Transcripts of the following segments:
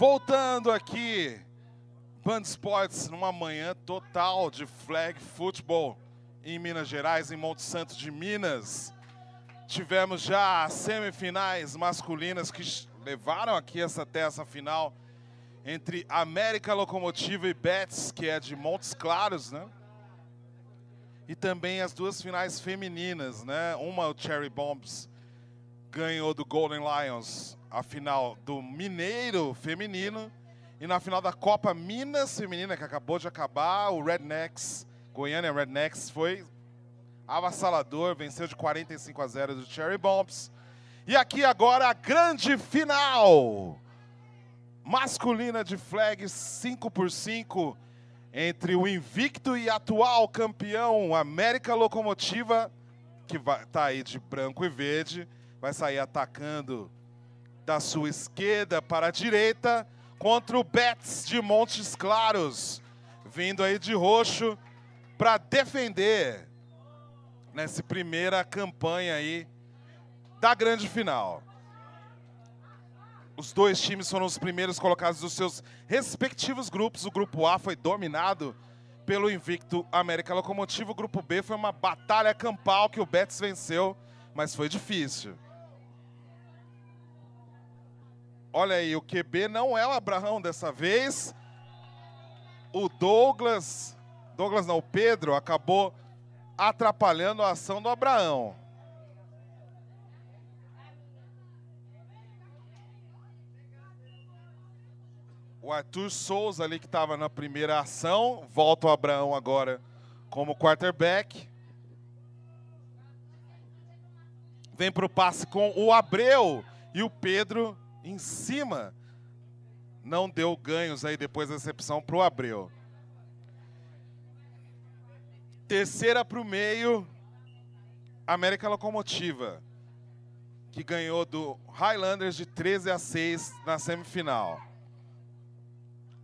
Voltando aqui, Band Sports, numa manhã total de flag football em Minas Gerais, em Monte Santo de Minas. Tivemos já semifinais masculinas que levaram aqui essa até essa final entre América Locomotiva e Betts, que é de Montes Claros, né? E também as duas finais femininas, né? Uma o Cherry Bombs ganhou do Golden Lions a final do Mineiro Feminino. E na final da Copa Minas Feminina, que acabou de acabar, o Rednecks, Goiânia Rednecks, foi avassalador, venceu de 45 a 0 do Cherry Bombs. E aqui agora a grande final masculina de flag 5 por 5 entre o invicto e atual campeão América Locomotiva, que está aí de branco e verde, vai sair atacando da sua esquerda para a direita contra o Betts de Montes Claros, vindo aí de roxo para defender nessa primeira campanha aí da grande final. Os dois times foram os primeiros colocados dos seus respectivos grupos. O grupo A foi dominado pelo invicto América Locomotiva. O grupo B foi uma batalha campal que o Betis venceu, mas foi difícil. Olha aí, o QB não é o Abraão dessa vez. O Douglas, Douglas não, o Pedro, acabou atrapalhando a ação do Abraão. O Arthur Souza ali que estava na primeira ação, volta o Abraão agora como quarterback. Vem para o passe com o Abreu e o Pedro em cima, não deu ganhos aí depois da recepção para o Abreu. Terceira para o meio, América Locomotiva, que ganhou do Highlanders de 13 a 6 na semifinal.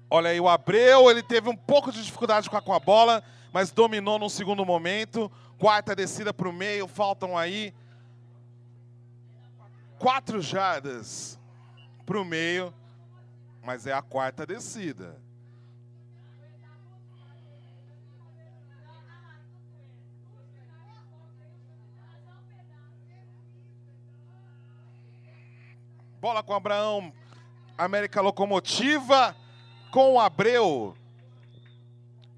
Olha aí, o Abreu, ele teve um pouco de dificuldade com a bola, mas dominou no segundo momento. Quarta descida para o meio, faltam aí quatro jardas para o meio, mas é a quarta descida. Bola com Abraão, América Locomotiva com o Abreu.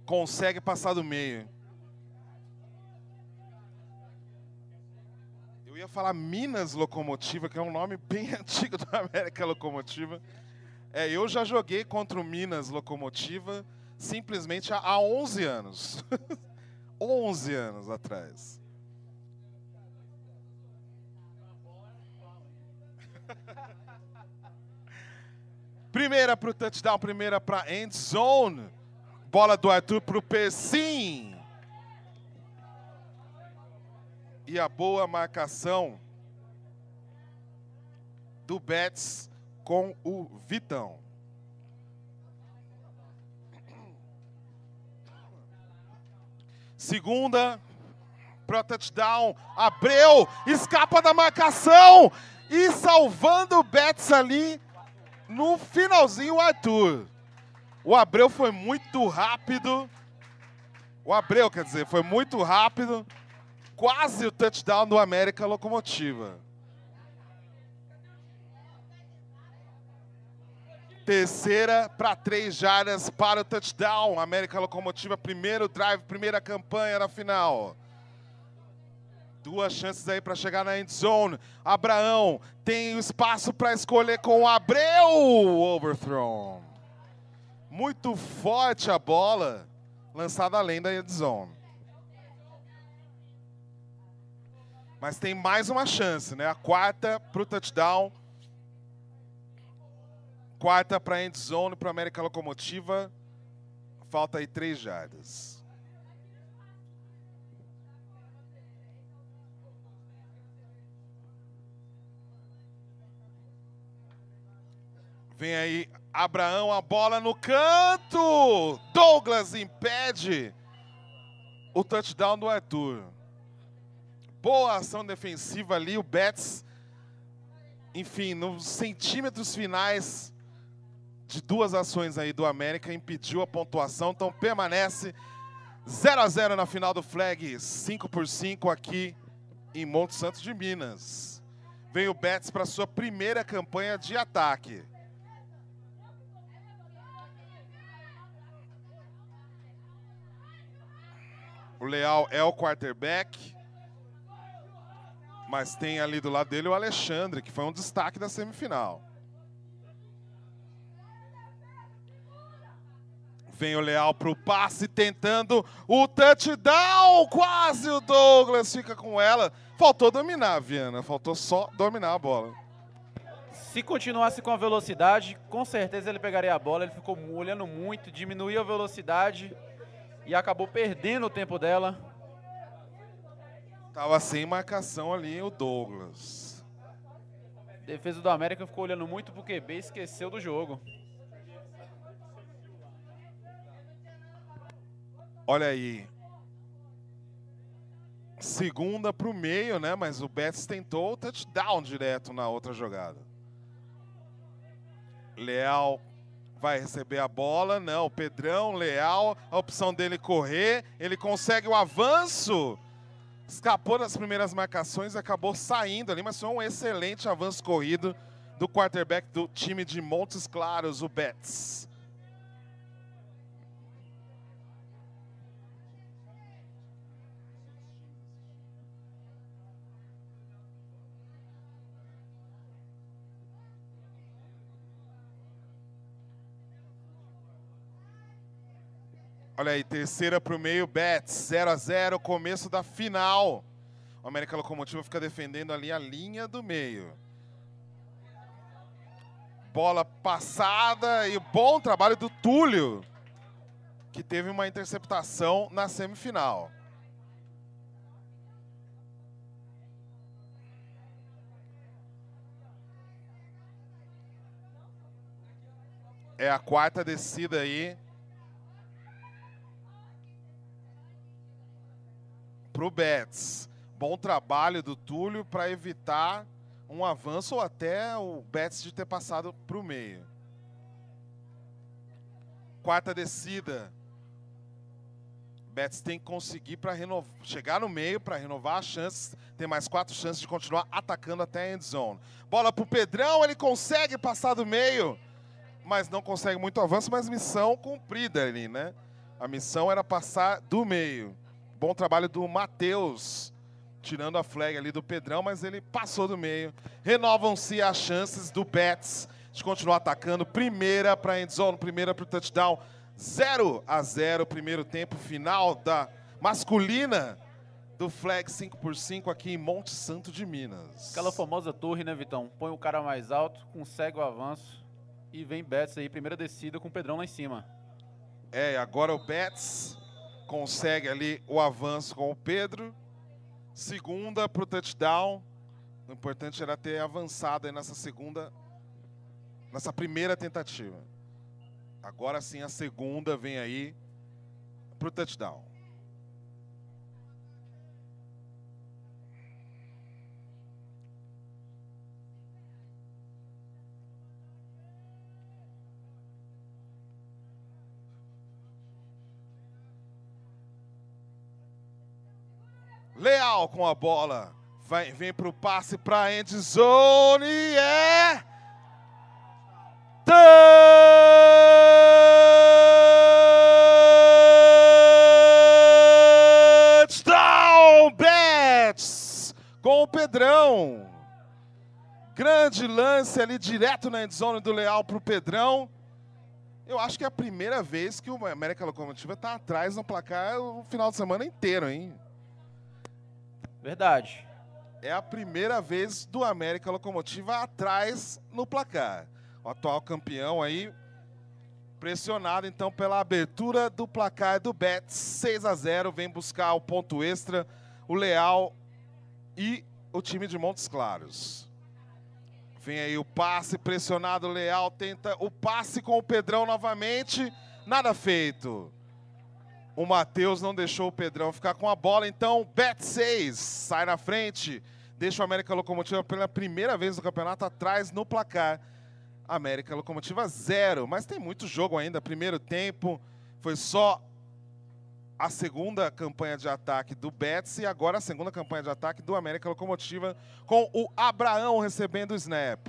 Consegue passar do meio. ia falar Minas Locomotiva, que é um nome bem antigo da América Locomotiva. É, eu já joguei contra o Minas Locomotiva simplesmente há 11 anos. 11 anos atrás. Primeira para o touchdown, primeira para end zone. Bola do Arthur para o Persim. e a boa marcação do Betis com o Vitão. Segunda, pro touchdown, Abreu, escapa da marcação e salvando o Betis ali no finalzinho o Arthur. O Abreu foi muito rápido. O Abreu, quer dizer, foi muito rápido quase o touchdown do América Locomotiva. Terceira para três jardas para o touchdown. América Locomotiva, primeiro drive, primeira campanha na final. Duas chances aí para chegar na end zone. Abraão tem espaço para escolher com o Abreu. Overthrown. Muito forte a bola lançada além da end zone. Mas tem mais uma chance, né? A quarta para o touchdown. Quarta para a endzone, para a América Locomotiva. Falta aí três jardas. Vem aí Abraão, a bola no canto. Douglas impede o touchdown do Arthur boa ação defensiva ali, o Betts, enfim, nos centímetros finais de duas ações aí do América, impediu a pontuação, então permanece 0 a 0 na final do flag, 5 por 5 aqui em Monte Santos de Minas. Vem o Betts para sua primeira campanha de ataque. O Leal é o quarterback. Mas tem ali do lado dele o Alexandre, que foi um destaque da semifinal. Vem o Leal para o passe, tentando o touchdown. Quase o Douglas fica com ela. Faltou dominar, Viana. Faltou só dominar a bola. Se continuasse com a velocidade, com certeza ele pegaria a bola. Ele ficou olhando muito, diminuiu a velocidade e acabou perdendo o tempo dela. Tava sem marcação ali o Douglas. Defesa do América ficou olhando muito pro QB e esqueceu do jogo. Olha aí. Segunda pro meio, né? Mas o Betts tentou o touchdown direto na outra jogada. Leal vai receber a bola. Não, Pedrão, Leal, a opção dele correr. Ele consegue o avanço escapou das primeiras marcações, acabou saindo ali, mas foi um excelente avanço corrido do quarterback do time de Montes Claros, o Betts. Olha aí, terceira para o meio, Betts, 0 a 0 começo da final. O América Locomotiva fica defendendo ali a linha do meio. Bola passada e bom trabalho do Túlio, que teve uma interceptação na semifinal. É a quarta descida aí para o Betts. Bom trabalho do Túlio para evitar um avanço ou até o Betts de ter passado para o meio. Quarta descida. Betts tem que conseguir para chegar no meio para renovar as chances. Tem mais quatro chances de continuar atacando até a end zone. Bola para o Pedrão, ele consegue passar do meio, mas não consegue muito avanço. Mas missão cumprida ali, né? A missão era passar do meio. Bom trabalho do Matheus, tirando a flag ali do Pedrão, mas ele passou do meio. Renovam-se as chances do Betts de continuar atacando. Primeira para a endzone, primeira para o touchdown. 0 a 0 primeiro tempo final da masculina do Flag 5x5 aqui em Monte Santo de Minas. Aquela famosa torre, né, Vitão? Põe o cara mais alto, consegue o avanço e vem Betts aí, primeira descida com o Pedrão lá em cima. É, agora o Betts consegue ali o avanço com o Pedro. Segunda para o touchdown. O importante era ter avançado nessa segunda, nessa primeira tentativa. Agora sim a segunda vem aí para o touchdown. leal com a bola. Vem, vem para o passe para a endzone. É. Touchdown Bets com o Pedrão. Grande lance ali direto na endzone do Leal para o Pedrão. Eu acho que é a primeira vez que o América Locomotiva está atrás no placar o final de semana inteiro, hein? Verdade. É a primeira vez do América Locomotiva atrás no placar. O atual campeão aí, pressionado então pela abertura do placar do Bet 6 a 0 vem buscar o ponto extra, o Leal e o time de Montes Claros. Vem aí o passe, pressionado, Leal tenta o passe com o Pedrão novamente, nada feito. O Matheus não deixou o Pedrão ficar com a bola, então Bet 6 sai na frente, deixa o América Locomotiva pela primeira vez no campeonato atrás no placar. América Locomotiva zero, mas tem muito jogo ainda. Primeiro tempo foi só a segunda campanha de ataque do Betts e agora a segunda campanha de ataque do América Locomotiva com o Abraão recebendo o snap.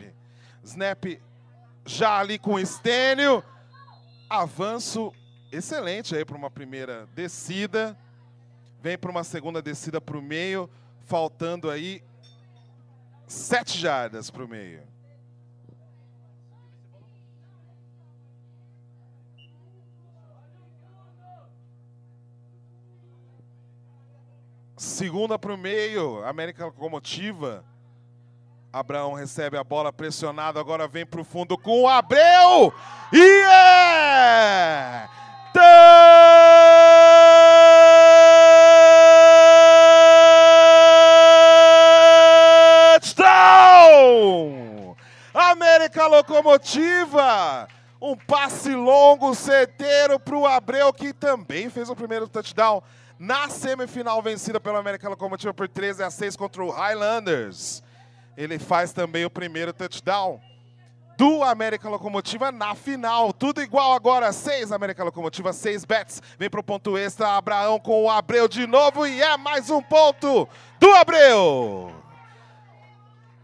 Snap já ali com o Estênio. Avanço excelente aí para uma primeira descida. Vem para uma segunda descida para o meio, faltando aí sete jardas para o meio. Segunda para o meio, América Locomotiva. Abraão recebe a bola pressionado, agora vem para o fundo com o Abreu. E yeah! é! Touchdown! América Locomotiva! Um passe longo, certeiro para o Abreu, que também fez o primeiro touchdown na semifinal vencida pela América Locomotiva por 13 a 6 contra o Highlanders. Ele faz também o primeiro touchdown do América Locomotiva na final. Tudo igual agora, seis América Locomotiva, seis bets. Vem pro ponto extra, Abraão com o Abreu de novo e é mais um ponto do Abreu.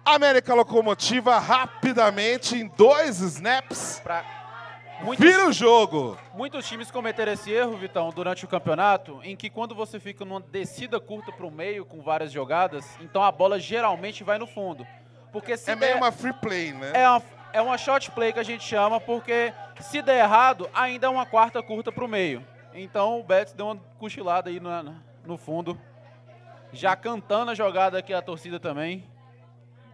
América Locomotiva rapidamente em dois snaps. Pra... Muitos, Vira o jogo! Muitos times cometeram esse erro, Vitão, durante o campeonato, em que quando você fica numa descida curta para o meio com várias jogadas, então a bola geralmente vai no fundo. Porque se é meio der, uma free play, né? É uma, é uma shot play que a gente chama, porque se der errado, ainda é uma quarta curta para o meio. Então o Betts deu uma cochilada aí no, no fundo. Já cantando a jogada aqui a torcida também.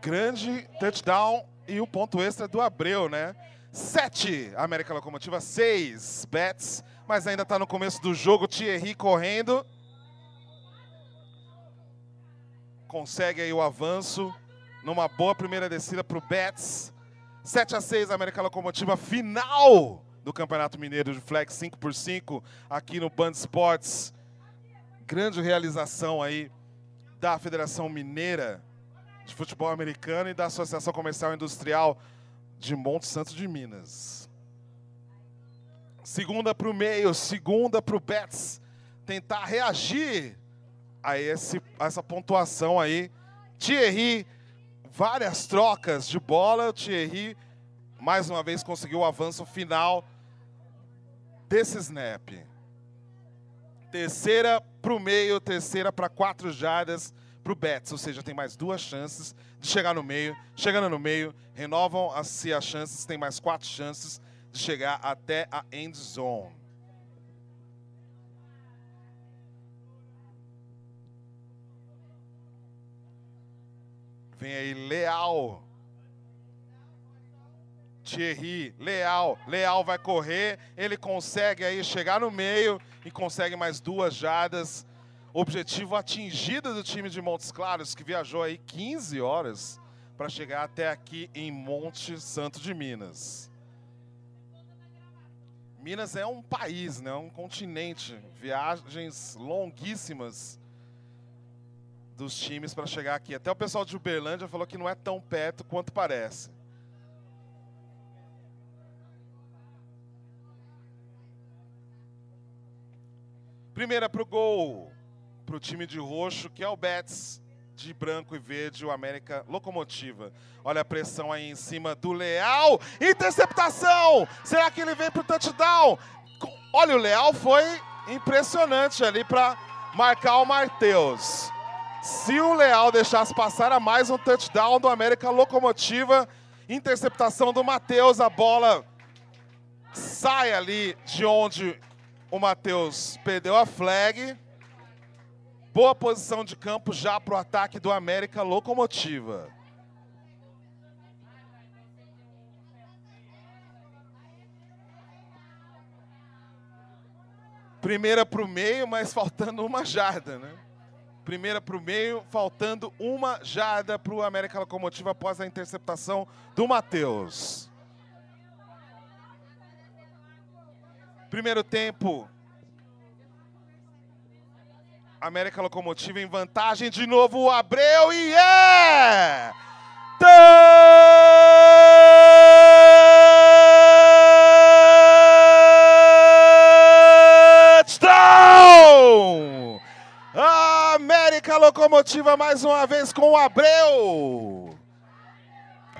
Grande touchdown e o ponto extra do Abreu, né? Sete América Locomotiva seis Betts, mas ainda está no começo do jogo, Thierry correndo. Consegue aí o avanço, numa boa primeira descida para o Betts. 7 a 6 América Locomotiva, final do Campeonato Mineiro de Flex 5x5 aqui no Band Sports. Grande realização aí da Federação Mineira de Futebol Americano e da Associação Comercial Industrial de Monte Santo de Minas. Segunda para o meio, segunda para o Betts tentar reagir a, esse, a essa pontuação aí. Thierry várias trocas de bola, o Thierry mais uma vez conseguiu o avanço final desse snap. Terceira para o meio, terceira para quatro jardas para o Betts, ou seja, tem mais duas chances de chegar no meio. Chegando no meio, renovam-se as chances, tem mais quatro chances de chegar até a end zone. Vem aí, leal. Thierry, Leal. Leal vai correr, ele consegue aí chegar no meio e consegue mais duas jadas. Objetivo atingido do time de Montes Claros, que viajou aí 15 horas para chegar até aqui em Monte Santo de Minas. Minas é um país, né? um continente, viagens longuíssimas dos times para chegar aqui. Até o pessoal de Uberlândia falou que não é tão perto quanto parece. Primeira para o gol, para o time de roxo, que é o Betis, de branco e verde, o América Locomotiva. Olha a pressão aí em cima do Leal. Interceptação! Será que ele vem para o touchdown? Olha, o Leal foi impressionante ali para marcar o Mateus. Se o Leal deixasse passar a mais um touchdown do América Locomotiva, interceptação do Matheus, a bola sai ali de onde o Matheus perdeu a flag. Boa posição de campo já para o ataque do América Locomotiva. Primeira para o meio, mas faltando uma jarda, né? Primeira para o meio, faltando uma jada para o América Locomotiva após a interceptação do Matheus. Primeiro tempo. América Locomotiva em vantagem de novo. O Abreu e é! Tão! Locomotiva mais uma vez com o Abreu.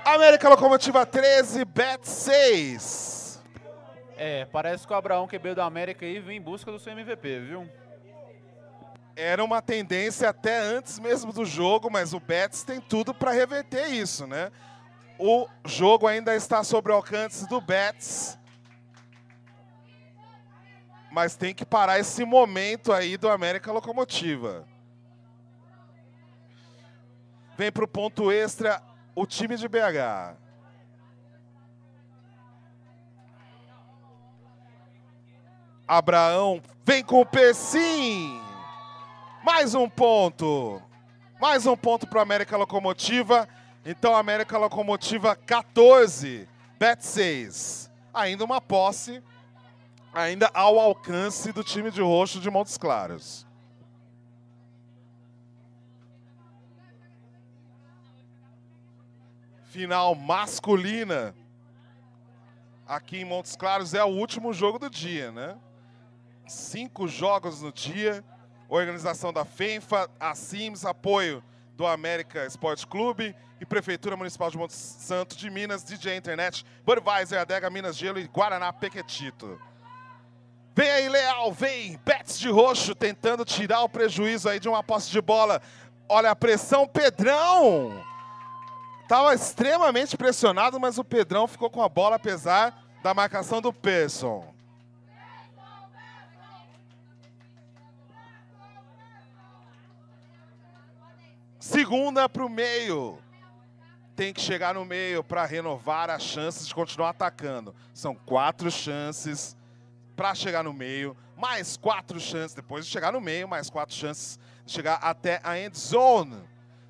América Locomotiva 13, Bet 6. É, parece que o Abraão quebrou da América e vem em busca do seu MVP, viu? Era uma tendência até antes mesmo do jogo, mas o Betis tem tudo para reverter isso, né? O jogo ainda está sobre o alcance do Betis. Mas tem que parar esse momento aí do América Locomotiva. Vem para o ponto extra o time de BH. Abraão vem com o Pessim. Mais um ponto. Mais um ponto para a América Locomotiva. Então, América Locomotiva 14, bet 6. Ainda uma posse, ainda ao alcance do time de roxo de Montes Claros. final masculina aqui em Montes Claros é o último jogo do dia, né? Cinco jogos no dia, organização da FENFA, a CIMS, apoio do América Esporte Clube e Prefeitura Municipal de Montes Santo de Minas, DJ Internet, Budweiser, Adega Minas Gelo e Guaraná Pequetito. Vem aí, Leal, vem! Betts de roxo tentando tirar o prejuízo aí de uma posse de bola. Olha a pressão, Pedrão! Tava extremamente pressionado, mas o Pedrão ficou com a bola apesar da marcação do Pearson. Segunda para o meio. Tem que chegar no meio para renovar as chances de continuar atacando. São quatro chances para chegar no meio. Mais quatro chances depois de chegar no meio, mais quatro chances de chegar até a end zone.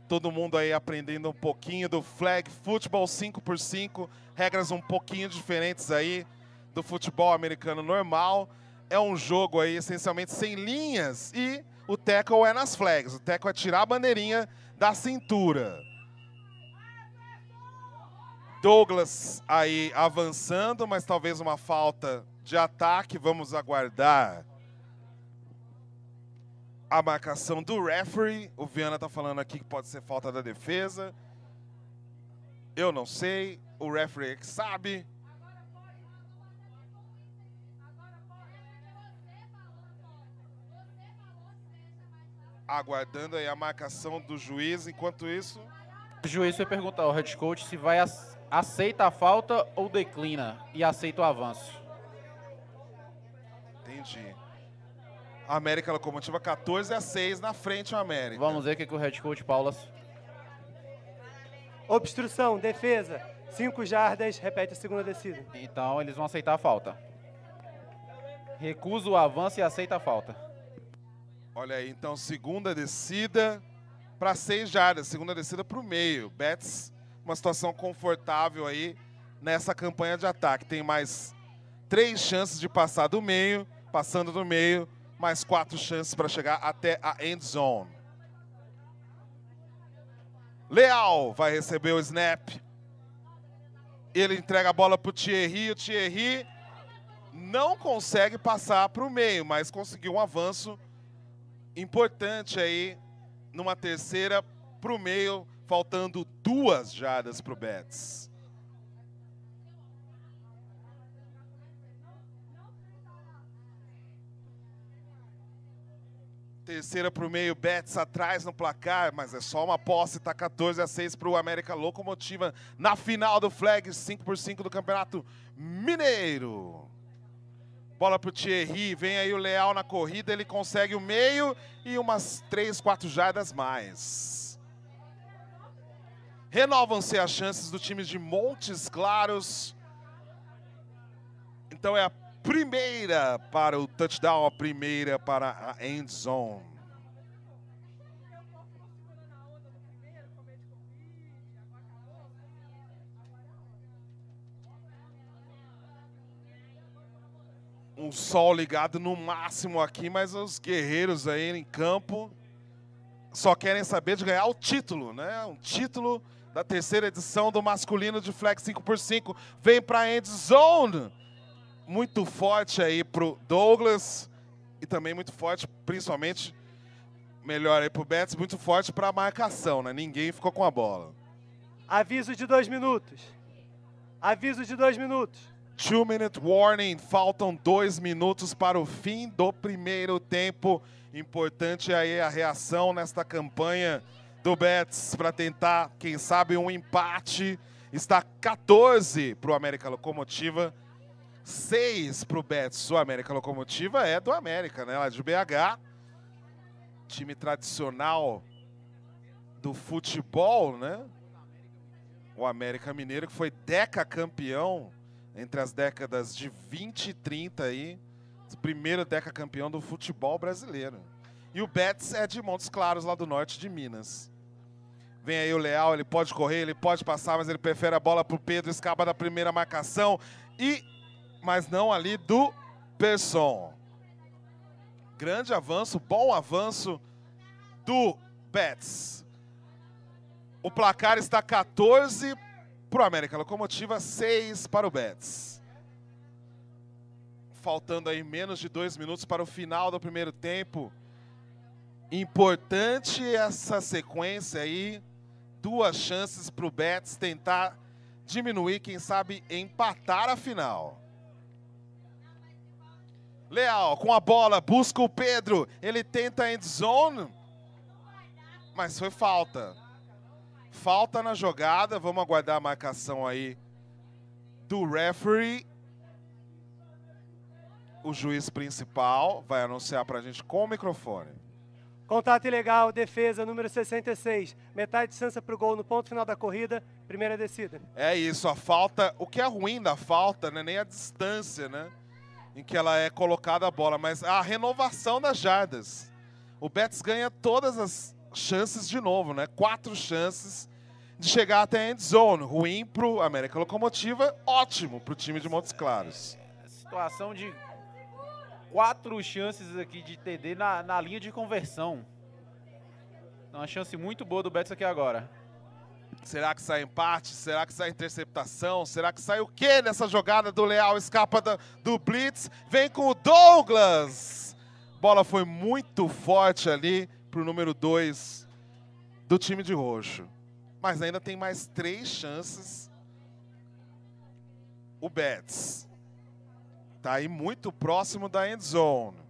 Todo mundo aí aprendendo um pouquinho do flag futebol 5x5, regras um pouquinho diferentes aí do futebol americano normal. É um jogo aí essencialmente sem linhas e o tackle é nas flags. O tackle é tirar a bandeirinha da cintura. Douglas aí avançando, mas talvez uma falta de ataque. Vamos aguardar a marcação do referee. O Viana está falando aqui que pode ser falta da defesa. Eu não sei. O referee é que sabe. Aguardando aí a marcação do juiz. Enquanto isso... O juiz vai perguntar ao head coach se vai aceita a falta ou declina e aceita o avanço. Entendi. A América Locomotiva 14 a 6 na frente o América. Vamos ver o que, que o head coach Paulas. Obstrução, defesa. 5 jardas, repete a segunda descida. Então eles vão aceitar a falta. Recusa o avanço e aceita a falta. Olha aí, então segunda descida para 6 jardas, segunda descida para o meio. Betts, uma situação confortável aí nessa campanha de ataque. Tem mais três chances de passar do meio, passando do meio, mais quatro chances para chegar até a end zone. Leal vai receber o snap. Ele entrega a bola para o Thierry. O Thierry não consegue passar para o meio, mas conseguiu um avanço importante aí numa terceira para o meio, faltando duas jardas para o Betts. Terceira para o meio, Betts atrás no placar, mas é só uma posse, está 14 a 6 para o América Locomotiva na final do flag, 5 por 5 do Campeonato Mineiro. Bola para o Thierry, vem aí o Leal na corrida, ele consegue o meio e umas 3, 4 jardas mais. Renovam-se as chances do time de Montes Claros. Então é a primeira para o touchdown, a primeira para a end zone. Um sol ligado no máximo aqui, mas os guerreiros aí em campo só querem saber de ganhar o título, né? Um título da terceira edição do masculino de flex 5x5 vem para a end zone muito forte aí pro Douglas e também muito forte, principalmente melhor aí pro Betts, muito forte para a marcação, né? Ninguém ficou com a bola. Aviso de dois minutos. Aviso de dois minutos. Two minute warning. Faltam dois minutos para o fim do primeiro tempo. Importante aí a reação nesta campanha do Betts para tentar, quem sabe, um empate. Está 14 para o América Locomotiva. 6 para o Betis. O América Locomotiva é do América, né? Lá de BH. Time tradicional do futebol, né? O América Mineiro, que foi decacampeão entre as décadas de 20 e 30 aí. Primeiro decacampeão do futebol brasileiro. E o Betis é de Montes Claros, lá do norte de Minas. Vem aí o Leal, ele pode correr, ele pode passar, mas ele prefere a bola para o Pedro, escapa da primeira marcação. E mas não ali do Pesson. Grande avanço, bom avanço do Betts. O placar está 14 para o América Locomotiva, 6 para o Betts. Faltando aí menos de dois minutos para o final do primeiro tempo. Importante essa sequência aí. Duas chances para o Betts tentar diminuir, quem sabe empatar a final. Leal com a bola, busca o Pedro. Ele tenta a end zone, mas foi falta. Falta na jogada. Vamos aguardar a marcação aí do referee. O juiz principal vai anunciar para a gente com o microfone. Contato ilegal, defesa, número 66. Metade de distância para o gol no ponto final da corrida, primeira descida. É isso, a falta. O que é ruim da falta, né? Nem a distância, né? em que ela é colocada a bola, mas a renovação das jardas. O Betts ganha todas as chances de novo, né? Quatro chances de chegar até a end zone. Ruim para o América Locomotiva, ótimo para o time de Montes Claros. É, situação de quatro chances aqui de TD na, na linha de conversão. Uma chance muito boa do Betis aqui agora. Será que sai empate? Será que sai interceptação? Será que sai o que nessa jogada do Leal? Escapa do Blitz, vem com o Douglas. Bola foi muito forte ali pro número 2 do time de roxo. Mas ainda tem mais três chances. O Betts. Tá aí muito próximo da end zone.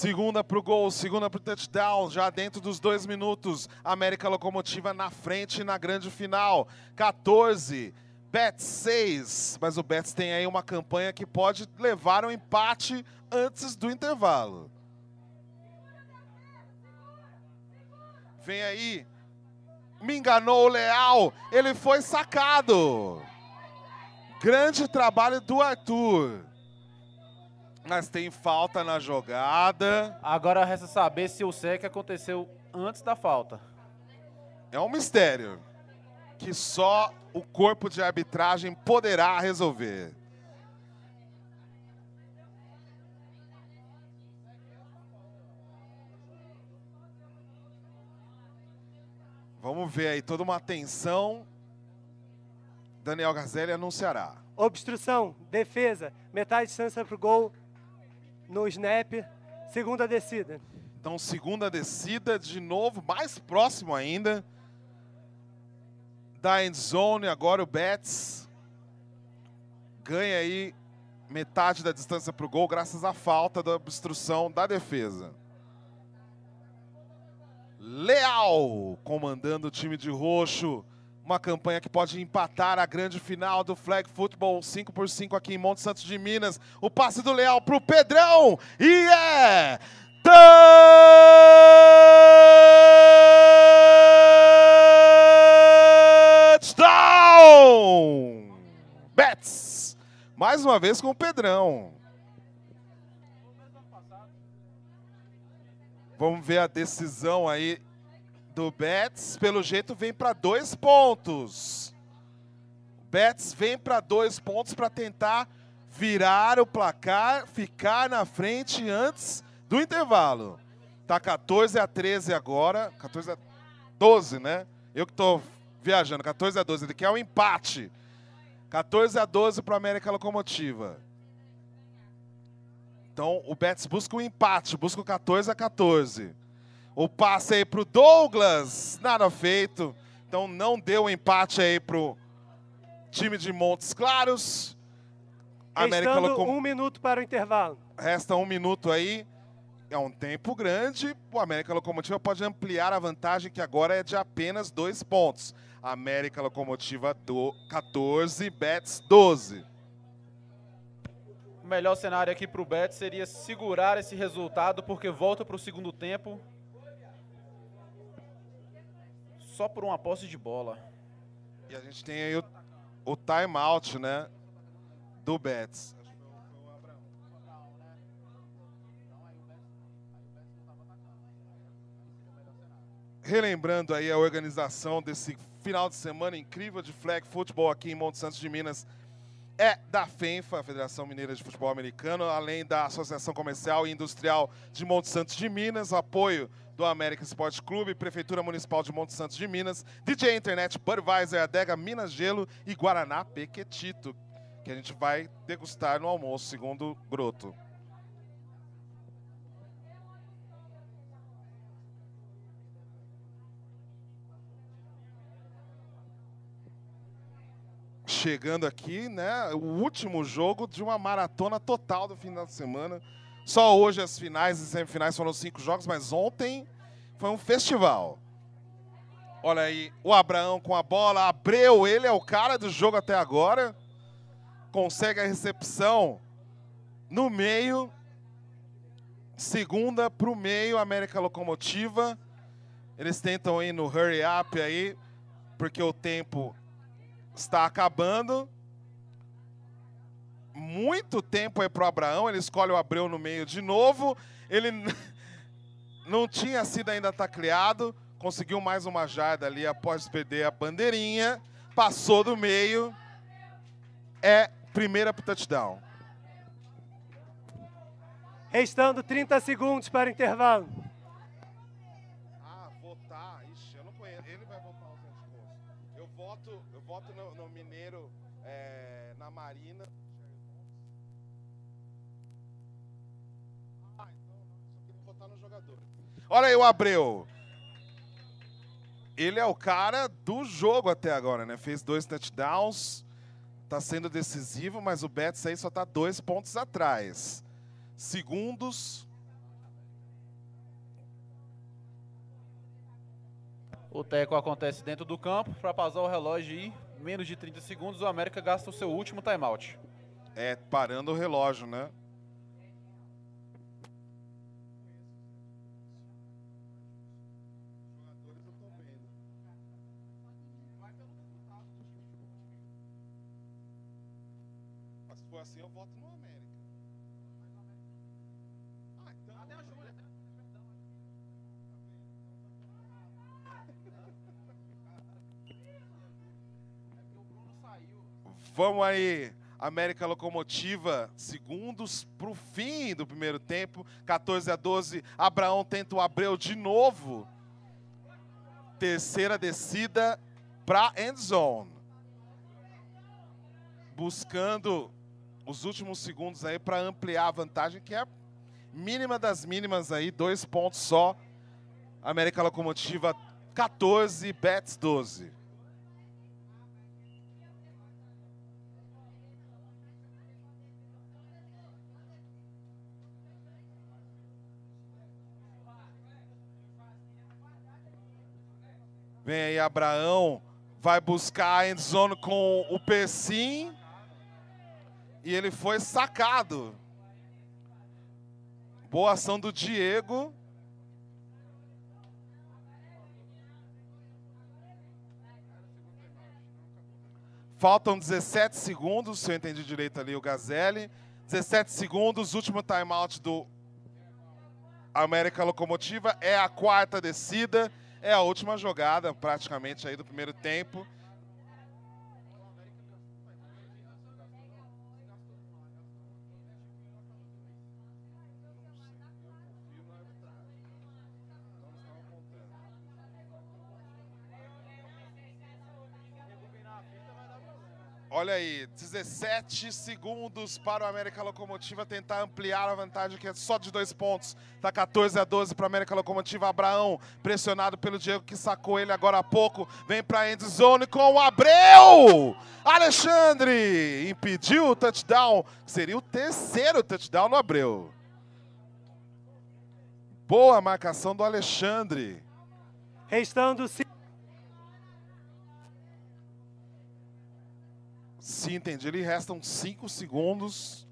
Segunda para o gol, segunda para o touchdown, já dentro dos dois minutos. América Locomotiva na frente na grande final. 14, Betts 6. Mas o Betts tem aí uma campanha que pode levar um empate antes do intervalo. Vem aí, me enganou o Leal, ele foi sacado. Grande trabalho do Arthur. Mas tem falta na jogada. Agora resta saber se o SEC aconteceu antes da falta. É um mistério que só o corpo de arbitragem poderá resolver. Vamos ver aí toda uma atenção. Daniel Gazelli anunciará. Obstrução, defesa, metade de distância para o gol, no snap, segunda descida. Então, segunda descida, de novo, mais próximo ainda. Da end zone, agora o Betts ganha aí metade da distância para o gol, graças à falta da obstrução da defesa. Leal comandando o time de roxo. Uma campanha que pode empatar a grande final do Flag Football 5x5 aqui em Monte Santos de Minas. O passe do Leal para o Pedrão e é... Touchdown! Bets, Mais uma vez com o Pedrão. Vamos ver a decisão aí do Betts, pelo jeito, vem para dois pontos. O Betts vem para dois pontos para tentar virar o placar, ficar na frente antes do intervalo. Tá 14 a 13 agora, 14 a 12, né? Eu que estou viajando, 14 a 12, ele quer um empate. 14 a 12 para América Locomotiva. Então o Betis busca um empate, busca o 14 a 14. O passe aí pro Douglas, nada feito. Então não deu um empate aí pro time de Montes Claros. A América colocou... um minuto para o intervalo. Resta um minuto aí. É um tempo grande. O América Locomotiva pode ampliar a vantagem, que agora é de apenas dois pontos. América Locomotiva do 14, Betts 12. O melhor cenário aqui para o Betts seria segurar esse resultado, porque volta para o segundo tempo só por uma posse de bola. E a gente tem aí o, o time-out, né? Do Betts. Relembrando aí a organização desse final de semana incrível de flag Futebol aqui em Monte Santos de Minas é da FENFA, Federação Mineira de Futebol Americano, além da Associação Comercial e Industrial de Monte Santos de Minas, apoio do América Esporte Clube, Prefeitura Municipal de Monte Santos de Minas, DJ Internet, Budweiser, Adega Minas Gelo e Guaraná Pequetito, que a gente vai degustar no almoço, segundo Groto. chegando aqui, né? O último jogo de uma maratona total do final de semana. Só hoje as finais e semifinais foram cinco jogos, mas ontem foi um festival. Olha aí, o Abraão com a bola, Abreu, ele é o cara do jogo até agora. Consegue a recepção no meio. Segunda para o meio, América Locomotiva. Eles tentam ir no hurry up aí, porque o tempo está acabando muito tempo é para Abraão, ele escolhe o Abreu no meio de novo. Ele não tinha sido ainda tacleado, conseguiu mais uma jarda ali após perder a bandeirinha, passou do meio. É primeira para touchdown. Restando 30 segundos para o intervalo. Ah, votar. Ixi, eu não conheço. Ele vai votar o Zé de Eu eu voto no, Mineiro, eh, na Marina. tá no jogador. Olha aí o Abreu. Ele é o cara do jogo até agora, né? Fez dois touchdowns, tá sendo decisivo, mas o Betis aí só tá dois pontos atrás. Segundos. O teco acontece dentro do campo para pausar o relógio e menos de 30 segundos o América gasta o seu último timeout. É, parando o relógio, né? Vamos aí, América Locomotiva, segundos para o fim do primeiro tempo, 14 a 12. Abraão tenta o Abreu de novo. Terceira descida para end zone. Buscando os últimos segundos aí para ampliar a vantagem, que é a mínima das mínimas aí, dois pontos só. América Locomotiva 14, Betts 12. Vem aí Abraão, vai buscar a endzone com o Pessim. E ele foi sacado. Boa ação do Diego. Faltam 17 segundos, se eu entendi direito ali o Gazelli. 17 segundos, último timeout do América Locomotiva. É a quarta descida. É a última jogada praticamente aí do primeiro tempo. Olha aí, 17 segundos para o América Locomotiva tentar ampliar a vantagem que é só de dois pontos. Tá 14 a 12 para o América Locomotiva. Abraão pressionado pelo Diego que sacou ele agora há pouco. Vem para end zone com o Abreu. Alexandre impediu o touchdown. Seria o terceiro touchdown no Abreu. Boa marcação do Alexandre. Restando cinco. Se entendi, lhe restam 5 segundos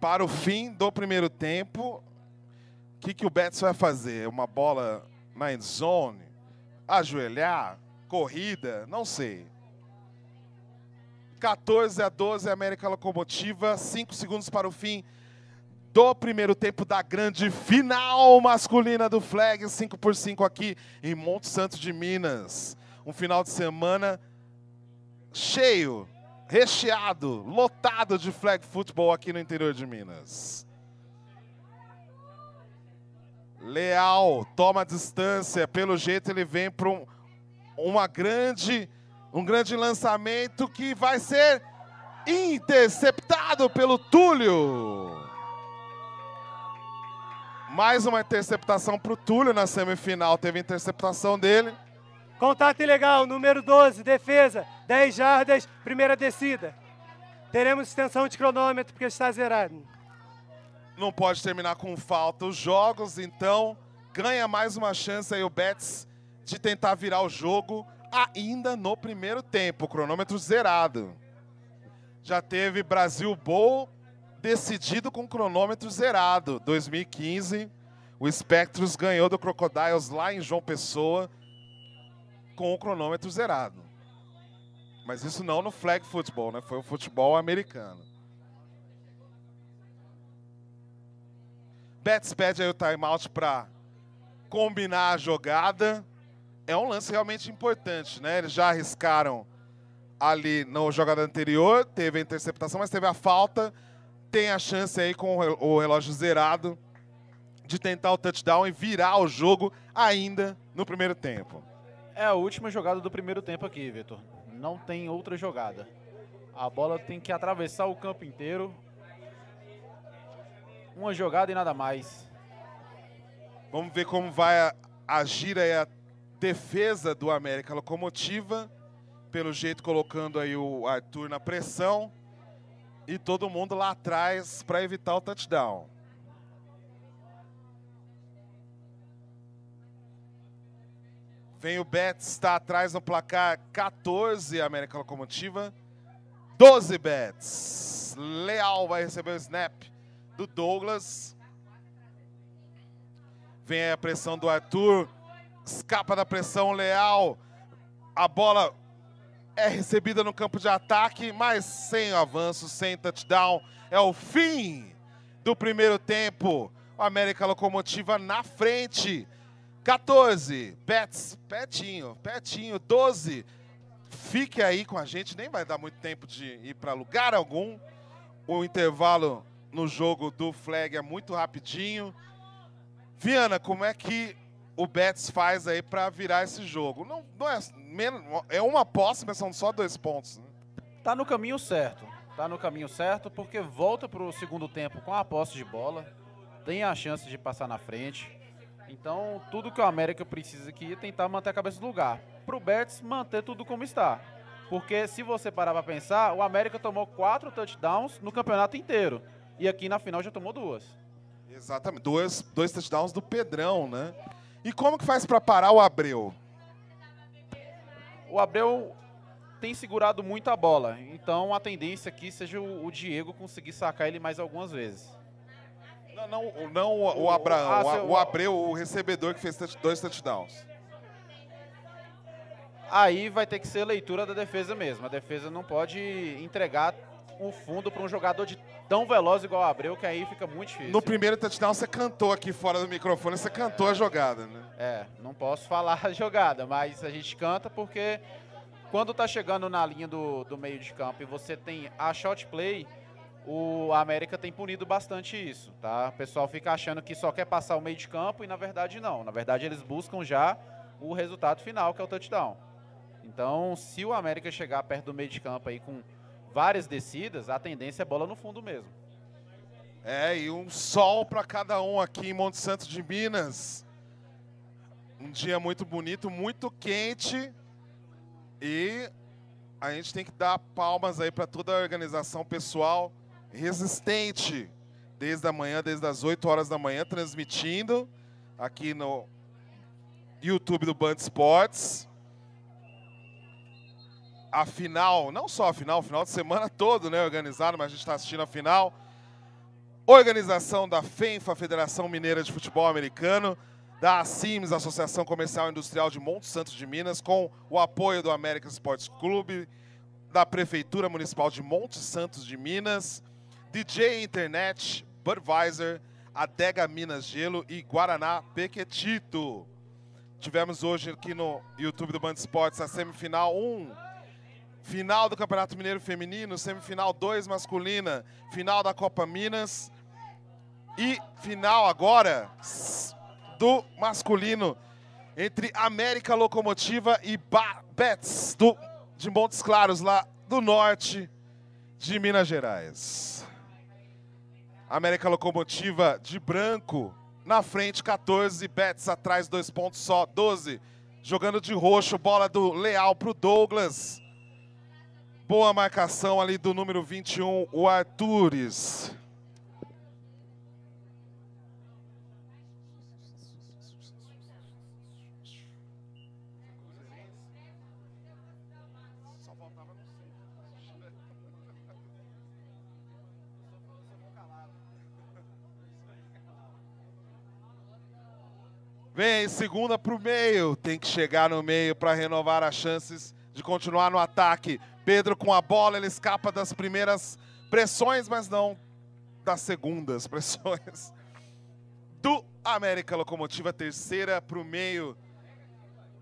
para o fim do primeiro tempo. O que, que o Betts vai fazer? Uma bola na end zone? Ajoelhar? Corrida? Não sei. 14 a 12, América Locomotiva. 5 segundos para o fim do primeiro tempo da grande final masculina do Flag 5 por 5 aqui em Monte Santo de Minas. Um final de semana cheio, recheado, lotado de flag football aqui no interior de Minas. Leal toma distância, pelo jeito ele vem para um, uma grande, um grande lançamento que vai ser interceptado pelo Túlio. Mais uma interceptação para o Túlio na semifinal, teve interceptação dele. Contato ilegal, número 12, defesa. 10 jardas, primeira descida. Teremos extensão de cronômetro porque está zerado. Não pode terminar com falta os jogos, então ganha mais uma chance aí o Betts de tentar virar o jogo ainda no primeiro tempo, cronômetro zerado. Já teve Brasil Bowl decidido com cronômetro zerado, 2015. O Spectros ganhou do Crocodiles lá em João Pessoa com o cronômetro zerado. Mas isso não no flag football, né? Foi o futebol americano. Betts pede aí o timeout para combinar a jogada. É um lance realmente importante, né? Eles já arriscaram ali na jogada anterior, teve a interceptação, mas teve a falta. Tem a chance aí com o relógio zerado de tentar o touchdown e virar o jogo ainda no primeiro tempo. É a última jogada do primeiro tempo aqui, Vitor não tem outra jogada. A bola tem que atravessar o campo inteiro. Uma jogada e nada mais. Vamos ver como vai agir aí a defesa do América Locomotiva. Pelo jeito, colocando aí o Arthur na pressão. E todo mundo lá atrás para evitar o touchdown. Vem o Betts, está atrás no placar 14, América Locomotiva. 12 Betts. Leal vai receber o snap do Douglas. Vem a pressão do Arthur. Escapa da pressão, Leal. A bola é recebida no campo de ataque, mas sem avanço, sem touchdown. É o fim do primeiro tempo. O América Locomotiva na frente. 14, Pets, Petinho, Petinho, 12. Fique aí com a gente, nem vai dar muito tempo de ir para lugar algum. O intervalo no jogo do Flag é muito rapidinho. Viana, como é que o Betts faz aí para virar esse jogo? Não, não é, é uma posse, mas são só dois pontos. Né? Tá no caminho certo. Tá no caminho certo porque volta para o segundo tempo com a posse de bola, tem a chance de passar na frente então, tudo que o América precisa aqui é tentar manter a cabeça do lugar. Pro Betis, manter tudo como está. Porque se você parar para pensar, o América tomou quatro touchdowns no campeonato inteiro. E aqui na final já tomou duas. Exatamente. Duas, dois touchdowns do Pedrão, né? E como que faz para parar o Abreu? O Abreu tem segurado muito a bola. Então a tendência aqui é seja o Diego conseguir sacar ele mais algumas vezes. Não, não, não o, o Abraão, o, ah, o, Abreu, o recebedor que fez dois touchdowns. Aí vai ter que ser leitura da defesa mesmo. A defesa não pode entregar o fundo para um jogador de tão veloz igual o Abreu, que aí fica muito difícil. No primeiro touchdown você cantou aqui fora do microfone, você cantou a jogada, né? É, não posso falar a jogada, mas a gente canta porque quando tá chegando na linha do, do meio de campo e você tem a shot play, o América tem punido bastante isso, tá? O pessoal fica achando que só quer passar o meio de campo e na verdade não. Na verdade eles buscam já o resultado final, que é o touchdown. Então, se o América chegar perto do meio de campo aí com várias descidas, a tendência é bola no fundo mesmo. É, e um sol para cada um aqui em Monte Santo de Minas. Um dia muito bonito, muito quente. E a gente tem que dar palmas aí para toda a organização pessoal resistente, desde a manhã, desde as 8 horas da manhã, transmitindo aqui no YouTube do Band Sports. A final, não só a final, o final de semana todo, né, organizado, mas a gente está assistindo a final. Organização da FENFA, Federação Mineira de Futebol Americano, da ACIMS, Associação Comercial e Industrial de Monte Santo de Minas, com o apoio do American Sports Clube, da Prefeitura Municipal de Monte Santos de Minas, DJ Internet, Budweiser, Adega Minas Gelo e Guaraná Pequetito. Tivemos hoje aqui no YouTube do Band Esportes a semifinal 1, final do Campeonato Mineiro Feminino, semifinal 2 masculina, final da Copa Minas e final agora do masculino entre América Locomotiva e ba do, de Montes Claros, lá do norte de Minas Gerais. América Locomotiva de branco. Na frente, 14. Betts atrás, dois pontos só. 12. Jogando de roxo, bola do Leal para o Douglas. Boa marcação ali do número 21, o Arturis Vem, segunda para o meio. Tem que chegar no meio para renovar as chances de continuar no ataque. Pedro com a bola, ele escapa das primeiras pressões, mas não das segundas pressões. Do América Locomotiva, terceira para o meio.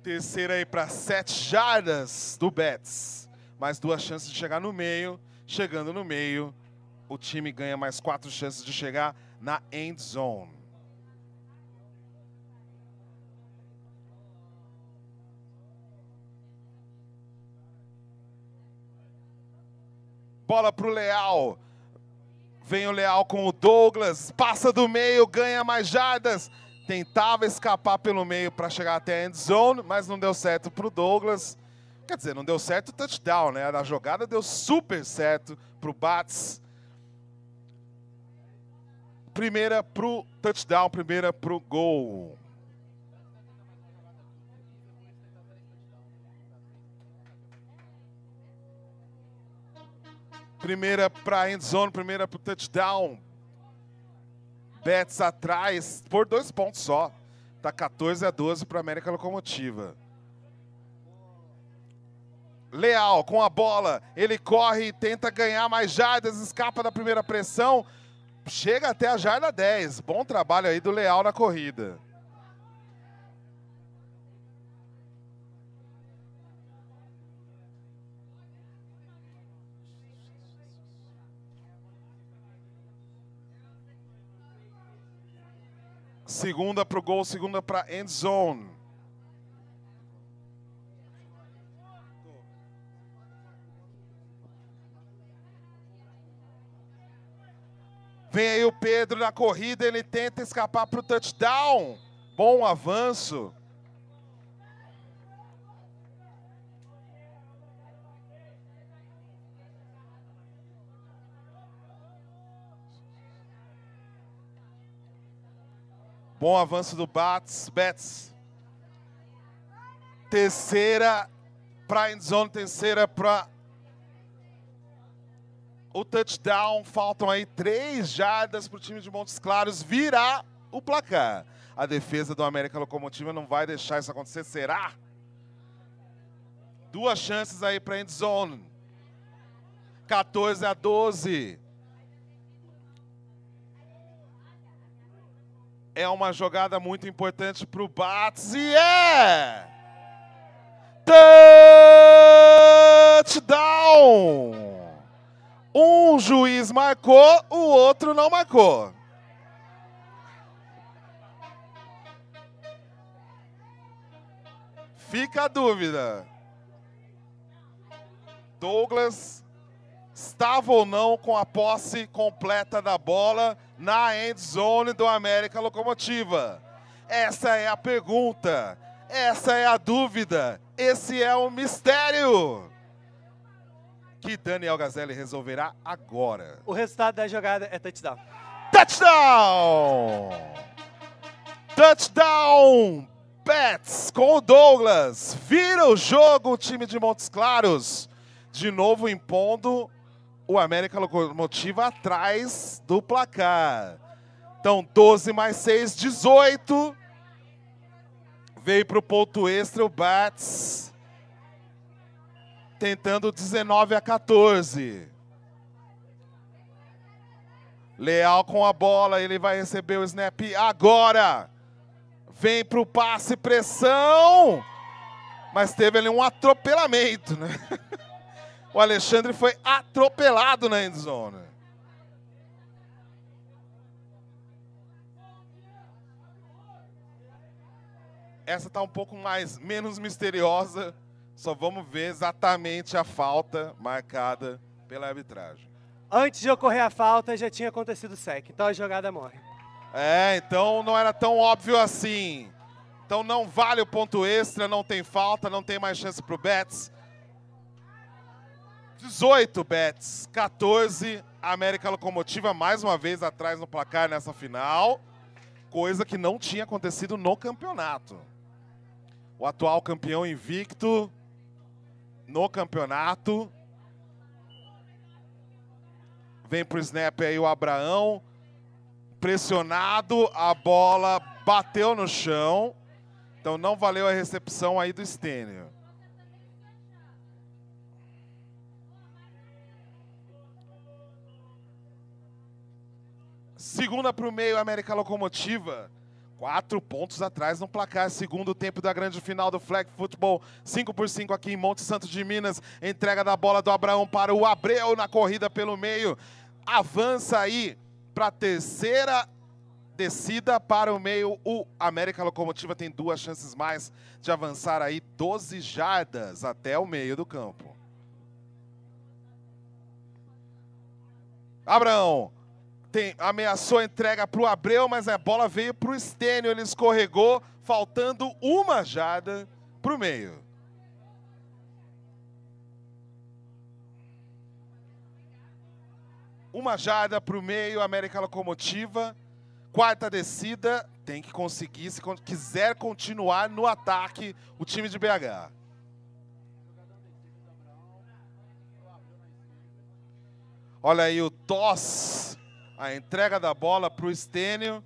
Terceira aí para sete jardas do Betts. Mais duas chances de chegar no meio. Chegando no meio, o time ganha mais quatro chances de chegar na end zone. bola para o Leal. Vem o Leal com o Douglas, passa do meio, ganha mais jardas. Tentava escapar pelo meio para chegar até a end zone, mas não deu certo para o Douglas. Quer dizer, não deu certo o touchdown, né? A jogada deu super certo para o Bats. Primeira para o touchdown, primeira para o gol. Primeira para a endzone, primeira para o touchdown. Betts atrás por dois pontos só. Tá 14 a 12 para América Locomotiva. Leal com a bola, ele corre e tenta ganhar mais jardas, escapa da primeira pressão, chega até a jarda 10. Bom trabalho aí do Leal na corrida. segunda para o gol, segunda para a end zone. Vem aí o Pedro na corrida, ele tenta escapar para o touchdown. Bom avanço. Bom avanço do Bats. Betts. Terceira para end zone, terceira para o touchdown. Faltam aí três jardas para o time de Montes Claros virar o placar. A defesa do América Locomotiva não vai deixar isso acontecer, será? Duas chances aí para end zone. 14 a 12. é uma jogada muito importante para o Bats e é touchdown. Um juiz marcou, o outro não marcou. Fica a dúvida. Douglas estava ou não com a posse completa da bola na end zone do América Locomotiva? Essa é a pergunta, essa é a dúvida, esse é o mistério que Daniel Gazelli resolverá agora. O resultado da jogada é touchdown. Touchdown! Touchdown! Pets com o Douglas. Vira o jogo o time de Montes Claros. De novo impondo o América Locomotiva atrás do placar. Então, 12 mais 6, 18. Veio para o ponto extra o Bats. Tentando 19 a 14. Leal com a bola, ele vai receber o snap agora. Vem para o passe, pressão. Mas teve ali um atropelamento, né? O Alexandre foi atropelado na endzone. Essa está um pouco mais menos misteriosa. Só vamos ver exatamente a falta marcada pela arbitragem. Antes de ocorrer a falta, já tinha acontecido o sec. Então a jogada morre. É, então não era tão óbvio assim. Então não vale o ponto extra, não tem falta, não tem mais chance para o Betts. 18 bets, 14. América Locomotiva mais uma vez atrás no placar nessa final, coisa que não tinha acontecido no campeonato. O atual campeão invicto no campeonato. Vem pro snap aí o Abraão. Pressionado, a bola bateu no chão. Então não valeu a recepção aí do Stênio. Segunda para o meio, América Locomotiva. Quatro pontos atrás no placar, segundo tempo da grande final do Flag Football. 5 por 5 aqui em Monte Santo de Minas. Entrega da bola do Abraão para o Abreu na corrida pelo meio. Avança aí para a terceira descida para o meio. O América Locomotiva tem duas chances mais de avançar aí 12 jardas até o meio do campo. Abraão tem, ameaçou a entrega para o Abreu, mas a bola veio para o Estênio, ele escorregou, faltando uma jada para o meio. Uma jada para o meio, América Locomotiva. Quarta descida, tem que conseguir, se quiser continuar no ataque, o time de BH. Olha aí o Toss a entrega da bola para o Estênio.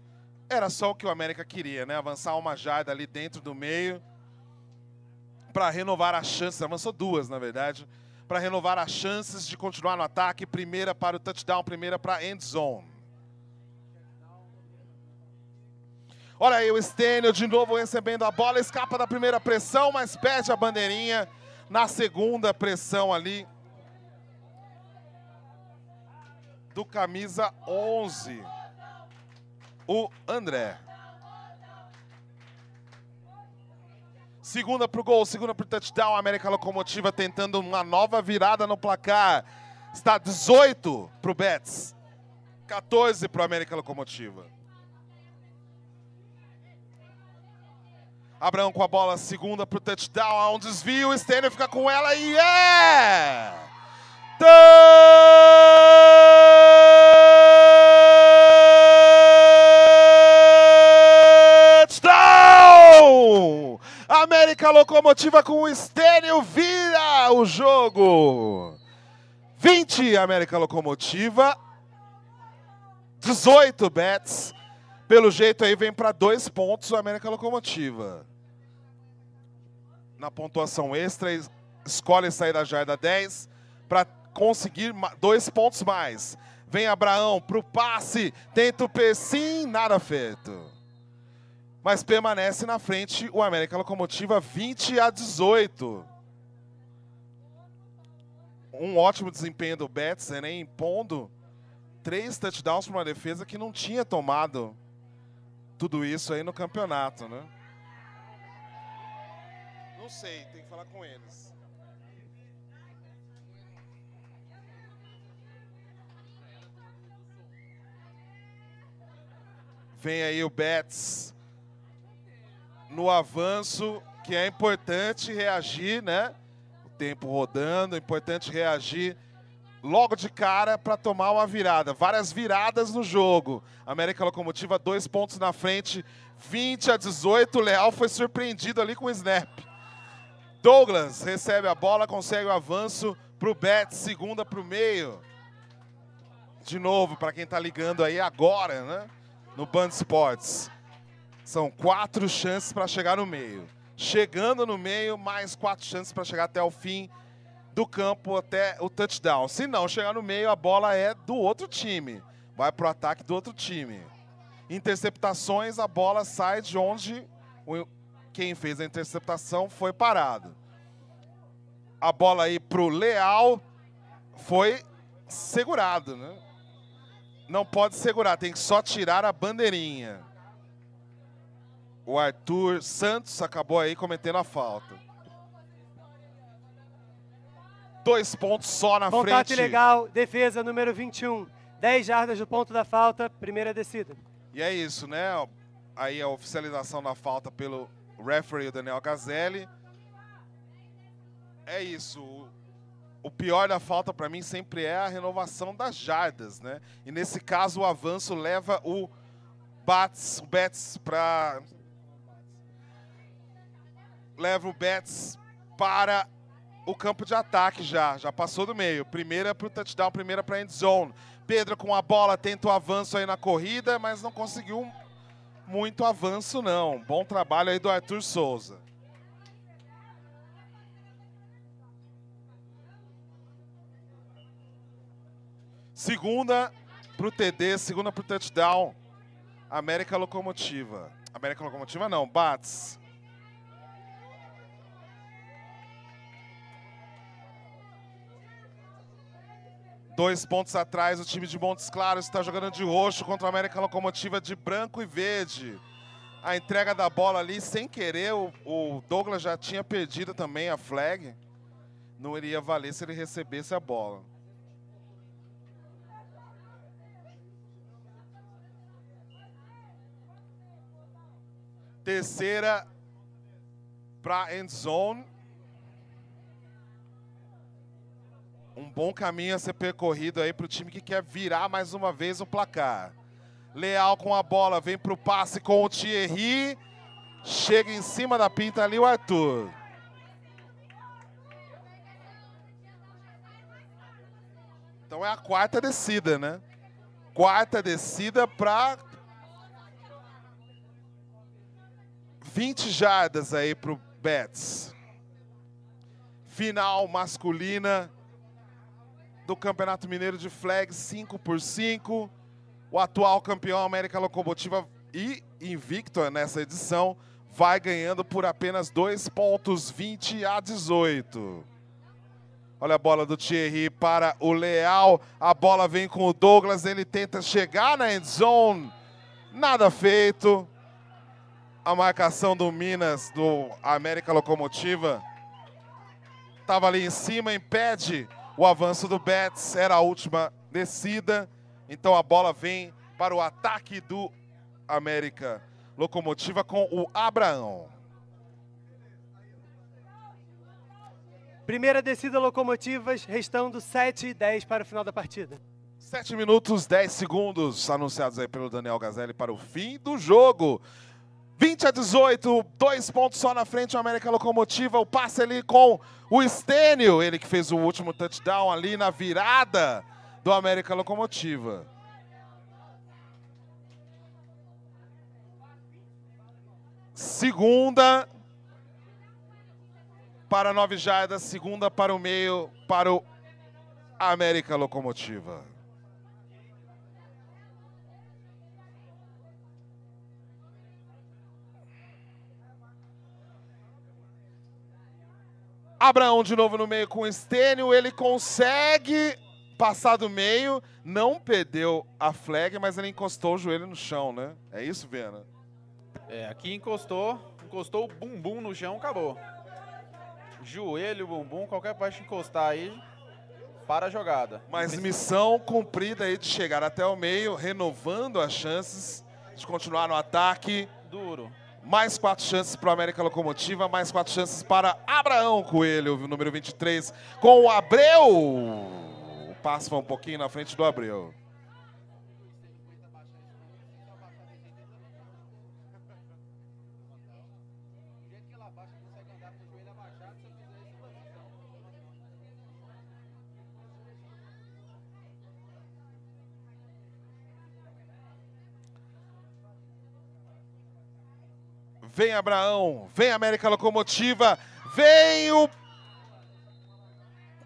Era só o que o América queria, né? Avançar uma jarda ali dentro do meio para renovar as chances. Avançou duas, na verdade, para renovar as chances de continuar no ataque. Primeira para o touchdown, primeira para a end zone. Olha aí o Stênio de novo recebendo a bola, escapa da primeira pressão, mas perde a bandeirinha na segunda pressão ali. do camisa 11, o André. Segunda para o gol, segunda para o touchdown. América Locomotiva tentando uma nova virada no placar. Está 18 para o Betts, 14 para o América Locomotiva. Abraão com a bola, segunda para o touchdown. Há um desvio, Stênio fica com ela e é! Touchdown! Locomotiva com o estéreo vira o jogo. 20 América Locomotiva, 18 Bets. Pelo jeito aí vem para dois pontos o América Locomotiva. Na pontuação extra, escolhe sair da jarda 10 para conseguir dois pontos mais. Vem Abraão para o passe, tenta o P, sim, nada feito mas permanece na frente o América Locomotiva 20 a 18. Um ótimo desempenho do Betson, né? impondo três touchdowns para uma defesa que não tinha tomado tudo isso aí no campeonato, né? Não sei, tem que falar com eles. Vem aí o Betts no avanço que é importante reagir, né? O tempo rodando, é importante reagir logo de cara para tomar uma virada. Várias viradas no jogo. América Locomotiva, dois pontos na frente, 20 a 18. O Leal foi surpreendido ali com o snap. Douglas recebe a bola, consegue o avanço para o Bet, segunda para o meio. De novo, para quem está ligando aí agora, né? No Band Sports. São quatro chances para chegar no meio. Chegando no meio, mais quatro chances para chegar até o fim do campo, até o touchdown. Se não chegar no meio, a bola é do outro time. Vai para o ataque do outro time. Interceptações, a bola sai de onde o, quem fez a interceptação foi parado. A bola aí para o Leal foi segurado, né? Não pode segurar, tem que só tirar a bandeirinha o Arthur Santos acabou aí cometendo a falta. Dois pontos só na Contato frente. Contato legal, defesa número 21. 10 jardas do ponto da falta, primeira descida. E é isso, né? Aí a oficialização da falta pelo referee Daniel Gazelli. É isso. O pior da falta para mim sempre é a renovação das jardas, né? E nesse caso o avanço leva o Bats, o Betts para leva o Betts para o campo de ataque já, já passou do meio. Primeira para o touchdown, primeira para a end zone. Pedro com a bola tenta o avanço aí na corrida, mas não conseguiu muito avanço não. Bom trabalho aí do Arthur Souza. Segunda para o TD, segunda para o touchdown. América Locomotiva. América Locomotiva não, Bats. Dois pontos atrás, o time de Montes Claros está jogando de roxo contra a América Locomotiva de branco e verde. A entrega da bola ali, sem querer, o, Douglas já tinha perdido também a flag. Não iria valer se ele recebesse a bola. Terceira para end zone. Um bom caminho a ser percorrido aí para o time que quer virar mais uma vez o placar. Leal com a bola, vem para o passe com o Thierry. Chega em cima da pinta ali o Arthur. Então é a quarta descida, né? Quarta descida para 20 jardas aí para o Betts. Final masculina, do Campeonato Mineiro de Flag 5x5. O atual campeão América Locomotiva e invicto nessa edição vai ganhando por apenas 2 pontos, 20 a 18. Olha a bola do Thierry para o Leal. A bola vem com o Douglas, ele tenta chegar na endzone. Nada feito. A marcação do Minas, do América Locomotiva, estava ali em cima, impede o avanço do Betts, era a última descida, então a bola vem para o ataque do América. Locomotiva com o Abraão. Primeira descida Locomotivas, restando 7 e 10 para o final da partida. 7 minutos 10 segundos anunciados aí pelo Daniel Gazelli para o fim do jogo. 20 a 18, dois pontos só na frente, o América Locomotiva, o passe ali com o Stênio, ele que fez o último touchdown ali na virada do América Locomotiva. Segunda para nove jardas, segunda para o meio, para o América Locomotiva. Abraão de novo no meio com Estênio, ele consegue passar do meio, não perdeu a flag, mas ele encostou o joelho no chão, né? É isso, Vena? É, aqui encostou, encostou o bumbum no chão, acabou. Joelho, bumbum, qualquer parte encostar aí, para a jogada. Mas missão cumprida aí de chegar até o meio, renovando as chances de continuar no ataque. Duro. Mais quatro chances para o América Locomotiva, mais quatro chances para Abraão Coelho, número 23, com o Abreu. O passo foi um pouquinho na frente do Abreu. Vem Abraão, vem América Locomotiva, vem o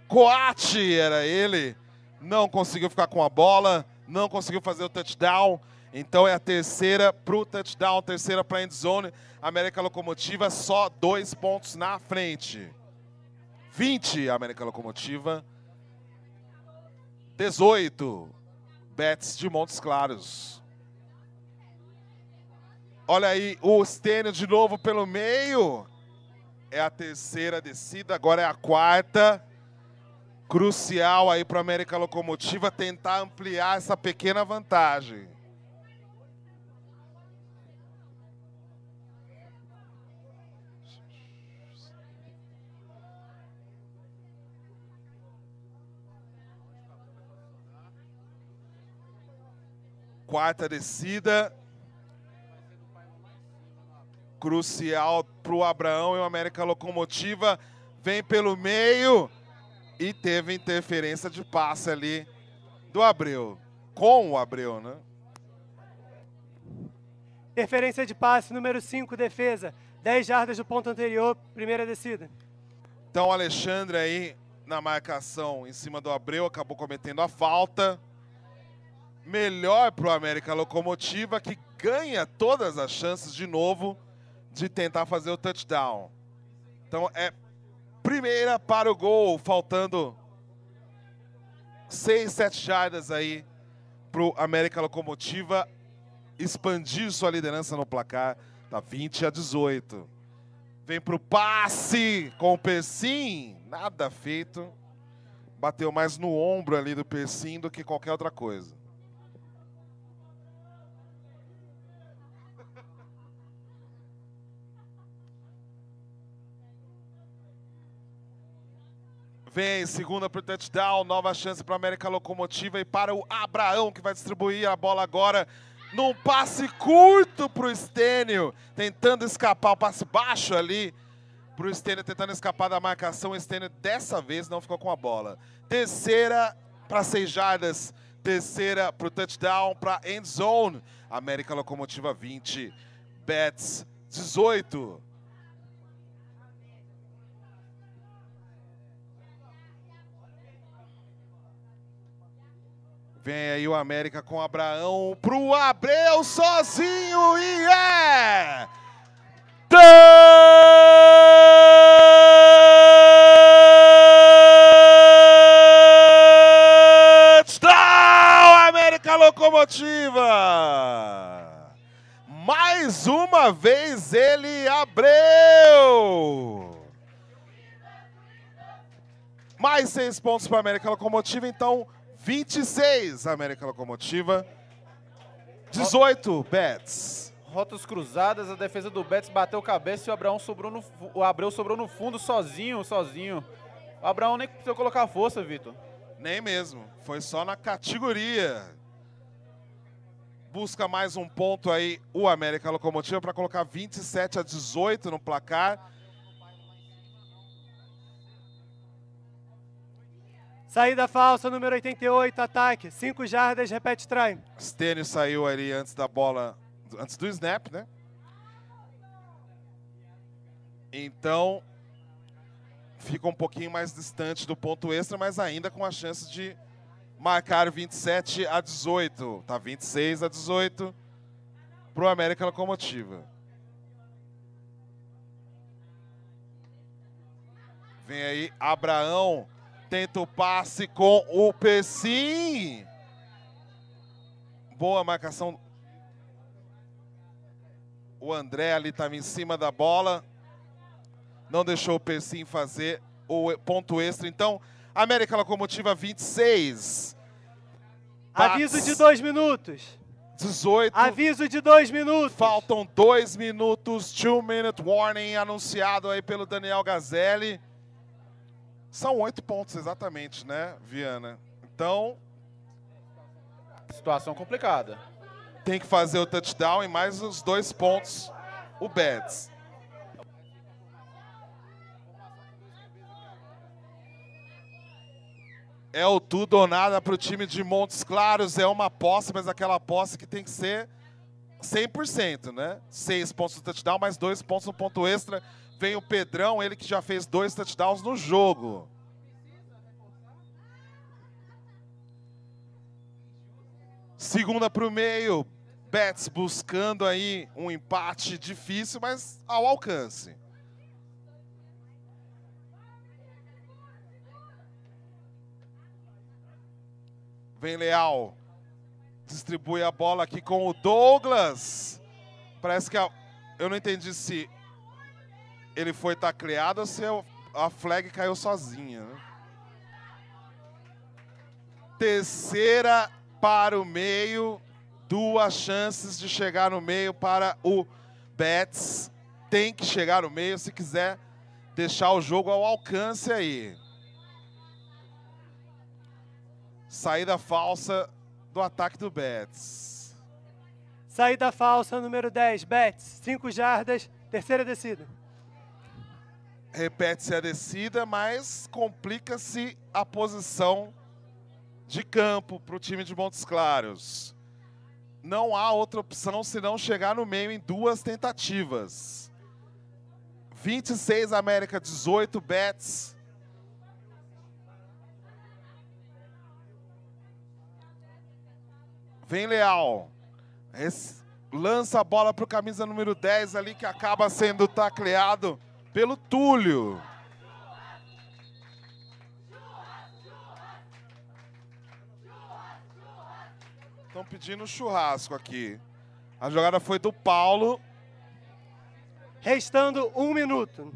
Coate, era ele. Não conseguiu ficar com a bola, não conseguiu fazer o touchdown. Então é a terceira para o touchdown, terceira para a endzone. América Locomotiva só dois pontos na frente. 20, América Locomotiva. 18, Betts de Montes Claros. Olha aí o Stênio de novo pelo meio. É a terceira descida, agora é a quarta. Crucial aí para a América Locomotiva tentar ampliar essa pequena vantagem. quarta descida crucial para o Abraão e o América Locomotiva. Vem pelo meio e teve interferência de passe ali do Abreu. Com o Abreu, né? Interferência de passe, número 5, defesa. 10 jardas do ponto anterior, primeira descida. Então, Alexandre aí na marcação em cima do Abreu, acabou cometendo a falta. Melhor para o América Locomotiva, que ganha todas as chances de novo de tentar fazer o touchdown. Então é primeira para o gol, faltando 6, 7 jardas aí para o América Locomotiva expandir sua liderança no placar Está 20 a 18. Vem para o passe com o Persim, nada feito. Bateu mais no ombro ali do Persim do que qualquer outra coisa. Vem, segunda para o touchdown, nova chance para a América Locomotiva e para o Abraão, que vai distribuir a bola agora num passe curto para o Estênio, tentando escapar, o passe baixo ali para o Estênio, tentando escapar da marcação. O Estênio dessa vez não ficou com a bola. Terceira para seis jardas, terceira para o touchdown, para end zone. América Locomotiva 20, Betts 18. Vem aí o América com Abraão pro Abreu sozinho e é. o América Locomotiva! Mais uma vez ele abriu! Mais seis pontos para a América Locomotiva, então 26, América Locomotiva. 18, Betts. Rotas cruzadas, a defesa do Betts bateu cabeça e o Abraão sobrou no, o Abreu sobrou no fundo sozinho, sozinho. O Abraão nem precisou colocar força, Vitor. Nem mesmo. Foi só na categoria. Busca mais um ponto aí o América Locomotiva para colocar 27 a 18 no placar. Saída falsa, número 88, ataque. Cinco jardas, repete try. Stênio saiu ali antes da bola, antes do snap, né? Então, fica um pouquinho mais distante do ponto extra, mas ainda com a chance de marcar 27 a 18. Tá 26 a 18 para o América Locomotiva. Vem aí Abraão Tenta o passe com o Pessim. Boa marcação. O André ali estava em cima da bola. Não deixou o Pessim fazer o ponto extra. Então, América Locomotiva 26. Bats. Aviso de dois minutos. 18. Aviso de dois minutos. Faltam dois minutos. Two minute warning anunciado aí pelo Daniel Gazelli. São oito pontos exatamente, né, Viana? Então. Situação complicada. Tem que fazer o touchdown e mais os dois pontos o Betts. É o tudo ou nada para o time de Montes Claros. É uma posse, mas aquela posse que tem que ser 100%, né? Seis pontos no touchdown, mais dois pontos no ponto extra vem o Pedrão, ele que já fez dois touchdowns no jogo. Segunda para o meio, Betts buscando aí um empate difícil, mas ao alcance. Vem Leal. Distribui a bola aqui com o Douglas. Parece que a... eu não entendi se ele foi tá criado ou se a flag caiu sozinha. Né? Terceira para o meio, duas chances de chegar no meio para o Betts. Tem que chegar no meio se quiser deixar o jogo ao alcance aí. Saída falsa do ataque do Betts. Saída falsa, número 10, Betts. 5 jardas, terceira descida repete-se a descida, mas complica-se a posição de campo para o time de Montes Claros. Não há outra opção senão chegar no meio em duas tentativas. 26 América, 18 Betts. Vem Leal. Esse, lança a bola para o camisa número 10 ali que acaba sendo tacleado pelo Túlio. Estão pedindo churrasco aqui. A jogada foi do Paulo. Restando um minuto.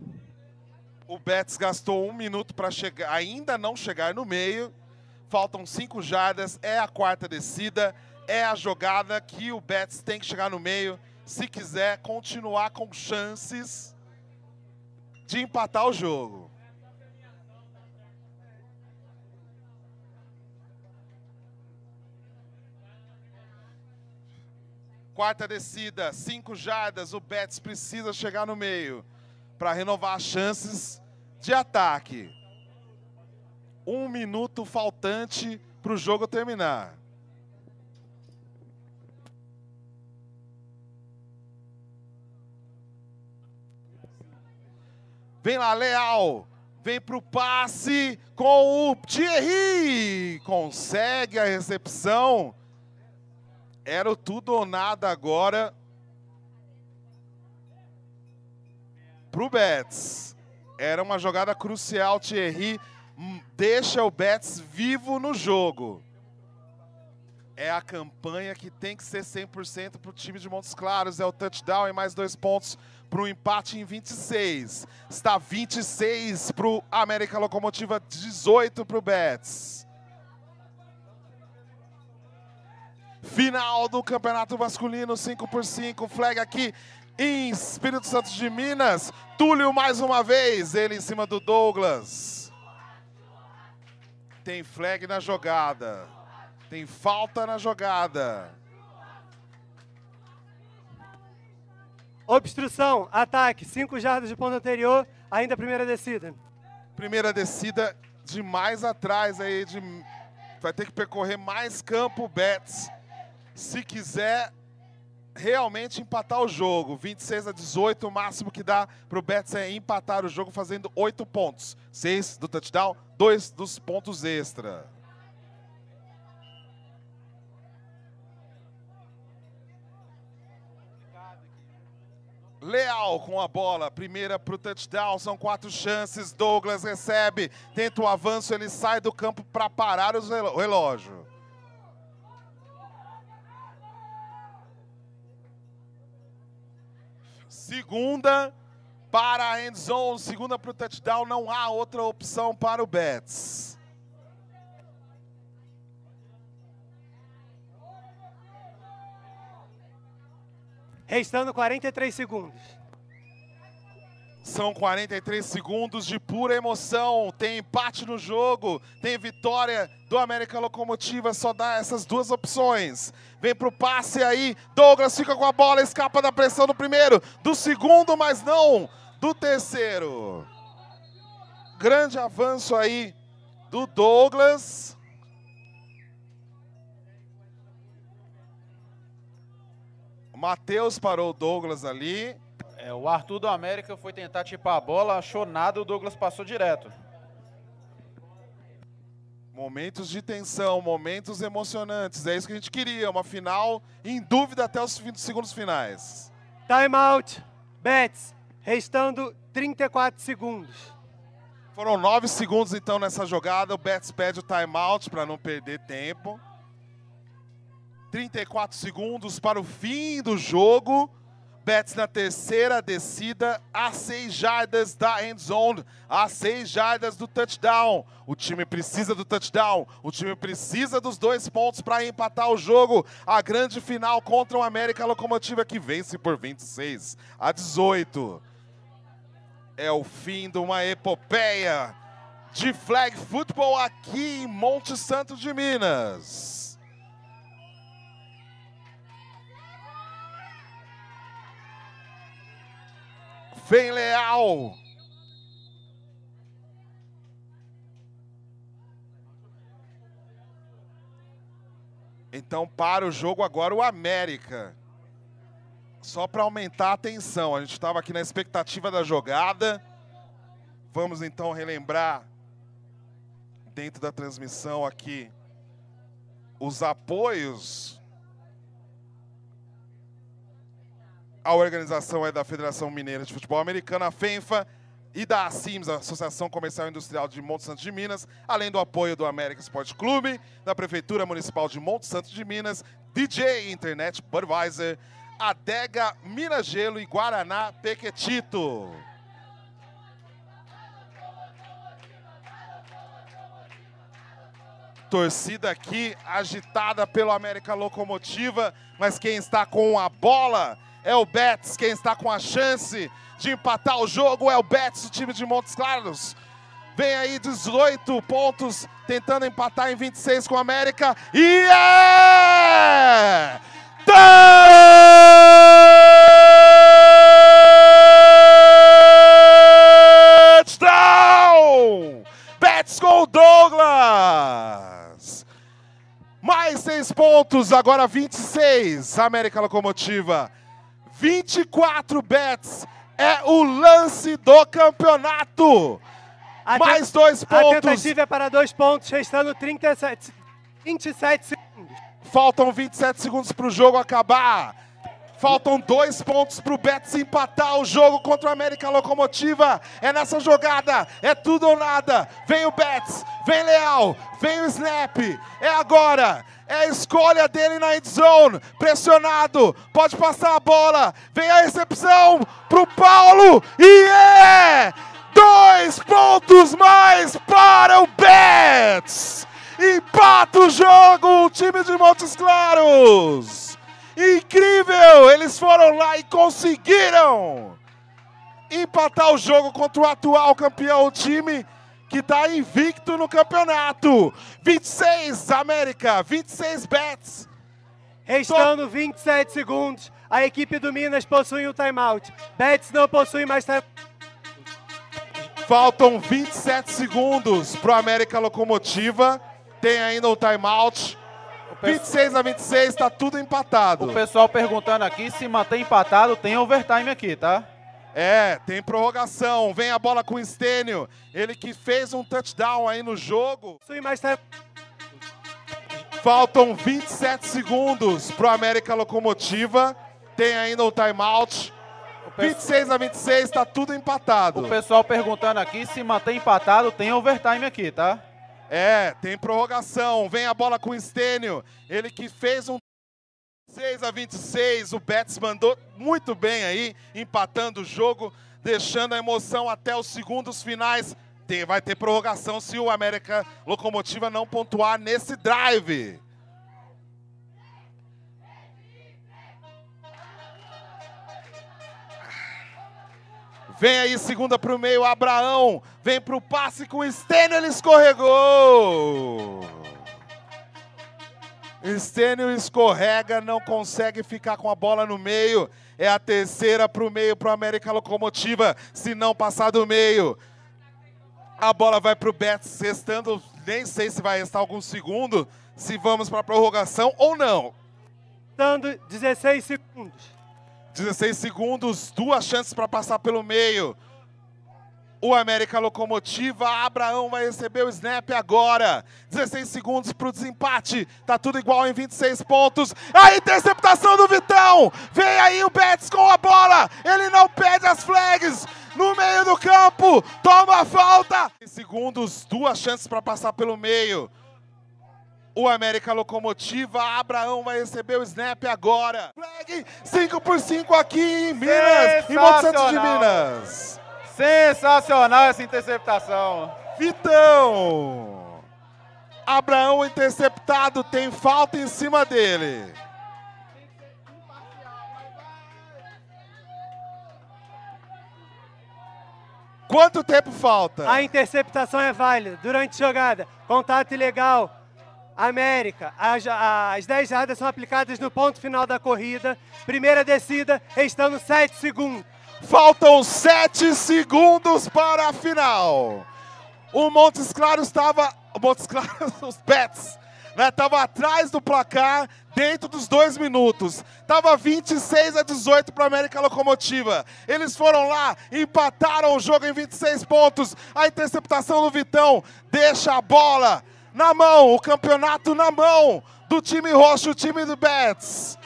O Betts gastou um minuto para chegar, ainda não chegar no meio. Faltam cinco jardas. É a quarta descida. É a jogada que o Betts tem que chegar no meio se quiser continuar com chances de empatar o jogo. Quarta descida, cinco jardas. O Betts precisa chegar no meio para renovar as chances de ataque. Um minuto faltante para o jogo terminar. Vem lá, Leal. Vem para o passe com o Thierry. Consegue a recepção. Era o tudo ou nada agora. Para o Betts. Era uma jogada crucial. Thierry deixa o Betts vivo no jogo é a campanha que tem que ser 100% para o time de Montes Claros. É o touchdown e mais dois pontos para o empate em 26. Está 26 para o América Locomotiva, 18 para o Betis. Final do Campeonato Masculino, 5 por 5. Flag aqui em Espírito Santo de Minas. Túlio mais uma vez, ele em cima do Douglas. Tem flag na jogada. Tem falta na jogada. Obstrução, ataque, 5 jardas de ponto anterior, ainda primeira descida. Primeira descida de mais atrás aí, de... vai ter que percorrer mais campo Betts. Se quiser realmente empatar o jogo, 26 a 18, o máximo que dá para o Betts é empatar o jogo fazendo 8 pontos. 6 do touchdown, 2 dos pontos extra. Leal com a bola, primeira para o touchdown, são quatro chances. Douglas recebe, tenta o avanço, ele sai do campo para parar o relógio. Segunda para a end zone, segunda para o touchdown, não há outra opção para o Betts. Restando 43 segundos. São 43 segundos de pura emoção. Tem empate no jogo, tem vitória do América Locomotiva. Só dá essas duas opções. Vem pro passe aí. Douglas fica com a bola, escapa da pressão do primeiro, do segundo, mas não do terceiro. Grande avanço aí do Douglas. Matheus parou o Douglas ali. É, o Arthur do América foi tentar tipar a bola, achou nada, o Douglas passou direto. Momentos de tensão, momentos emocionantes. É isso que a gente queria, uma final em dúvida até os 20 segundos finais. Time out, Betts, restando 34 segundos. Foram 9 segundos então nessa jogada, o Betts pede o time out para não perder tempo. 34 segundos para o fim do jogo. Betts na terceira descida, a seis jardas da end zone, a seis jardas do touchdown. O time precisa do touchdown, o time precisa dos dois pontos para empatar o jogo. A grande final contra o América Locomotiva que vence por 26 a 18. É o fim de uma epopeia de flag football aqui em Monte Santo de Minas. vem leal. Então, para o jogo agora, o América. Só para aumentar a tensão. A gente estava aqui na expectativa da jogada. Vamos então relembrar, dentro da transmissão aqui, os apoios A organização é da Federação Mineira de Futebol Americano, a FENFA, e da ACIMS, Associação Comercial e Industrial de Monte Santo de Minas, além do apoio do América Esporte Clube, da Prefeitura Municipal de Monte Santo de Minas, DJ Internet Budweiser, Adega Minas Gelo e Guaraná Pequetito. Torcida aqui agitada pelo América Locomotiva, mas quem está com a bola é o Betis quem está com a chance de empatar o jogo. É o Betis, o time de Montes Claros. Vem aí 18 pontos, tentando empatar em 26 com a América. E é! Touchdown! Betis com o Douglas! Mais 6 pontos, agora 26. América Locomotiva 24 bets é o lance do campeonato. A Mais dois pontos. A tentativa é para dois pontos, restando 37, 27 segundos. Faltam 27 segundos para o jogo acabar. Faltam dois pontos para o Betts empatar o jogo contra o América Locomotiva. É nessa jogada, é tudo ou nada. Vem o Betts, vem Leal, vem o Snap. É agora. É a escolha dele na end zone. Pressionado. Pode passar a bola. Vem a recepção pro Paulo. E é dois pontos mais para o Betts. Empata o jogo, o time de Montes Claros. Incrível! Eles foram lá e conseguiram empatar o jogo contra o atual campeão, o time que está invicto no campeonato. 26 América, 26 Bets. Restando 27 segundos, a equipe do Minas possui um timeout. Bets não possui mais timeout. Faltam 27 segundos para o América Locomotiva. Tem ainda um timeout. 26 a 26, está tudo empatado. O pessoal perguntando aqui se manter empatado tem overtime aqui, tá? É, tem prorrogação. Vem a bola com o Estênio. Ele que fez um touchdown aí no jogo. Tá- Faltam 27 segundos para o América Locomotiva. Tem ainda um timeout. Pessoal... 26 a 26, está tudo empatado. O pessoal perguntando aqui se mantém empatado, tem overtime aqui, tá? É, tem prorrogação. Vem a bola com o Estênio. Ele que fez um 26 a 26, o Betis mandou muito bem aí, empatando o jogo, deixando a emoção até os segundos finais. Tem, vai ter prorrogação se o América Locomotiva não pontuar nesse drive. Vem aí, segunda para o meio, Abraão. Vem para o passe com o Stênio, ele escorregou. Estênio escorrega, não consegue ficar com a bola no meio. É a terceira para o meio para o América Locomotiva. Se não passar do meio, a bola vai para o Betis, restando, nem sei se vai restar algum segundo, se vamos para a prorrogação ou não. Dando 16 segundos. 16 segundos, duas chances para passar pelo meio. O América Locomotiva, Abraão vai receber o snap agora. 16 segundos para o desempate. Tá tudo igual em 26 pontos. A interceptação do Vitão. Vem aí o Betts com a bola. Ele não pede as flags. No meio do campo, toma a falta. Em segundos, duas chances para passar pelo meio. O América Locomotiva, Abraão vai receber o snap agora. Flag 5 por 5 aqui em Minas, em Monte Santos de Minas. Sensacional essa interceptação. Vitão. Abraão interceptado, tem falta em cima dele. Quanto tempo falta? A interceptação é válida. Durante jogada, contato ilegal. América, as, as 10 jardas são aplicadas no ponto final da corrida. Primeira descida, restando 7 segundos. Faltam sete segundos para a final. O Montes Claros estava. Montes Claros, os Pets, né? Tava atrás do placar dentro dos dois minutos. Tava 26 a 18 para a América Locomotiva. Eles foram lá, empataram o jogo em 26 pontos. A interceptação do Vitão deixa a bola na mão, o campeonato na mão do time roxo, o time do Betts.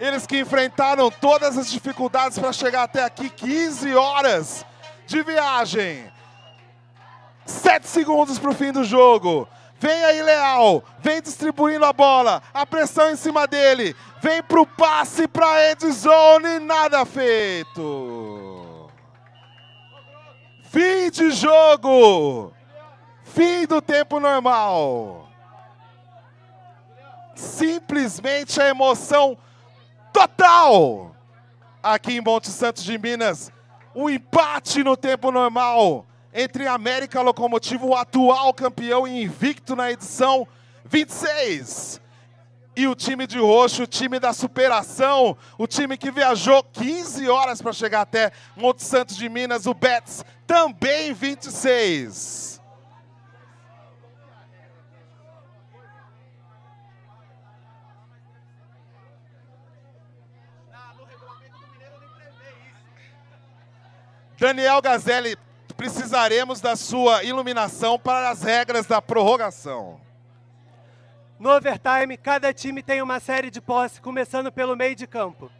Eles que enfrentaram todas as dificuldades para chegar até aqui, 15 horas de viagem. 7 segundos para o fim do jogo. Vem aí, Leal. Vem distribuindo a bola. A pressão em cima dele. Vem pro passe para end zone. Nada feito. Fim de jogo. Fim do tempo normal. Simplesmente a emoção total aqui em Monte Santos de Minas. Um empate no tempo normal entre América Locomotivo, o atual campeão e invicto na edição 26. E o time de roxo, o time da superação, o time que viajou 15 horas para chegar até Monte Santos de Minas, o Betis, também 26. Daniel Gazelli, precisaremos da sua iluminação para as regras da prorrogação. No overtime, cada time tem uma série de posse, começando pelo meio de campo.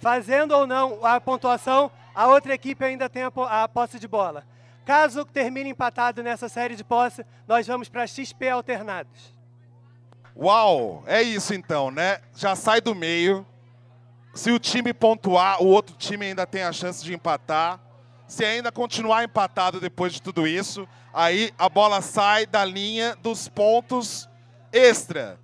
Fazendo ou não a pontuação, a outra equipe ainda tem a posse de bola. Caso termine empatado nessa série de posse, nós vamos para XP alternados. Uau, é isso então, né? Já sai do meio. Se o time pontuar, o outro time ainda tem a chance de empatar. Se ainda continuar empatado depois de tudo isso, aí a bola sai da linha dos pontos extra,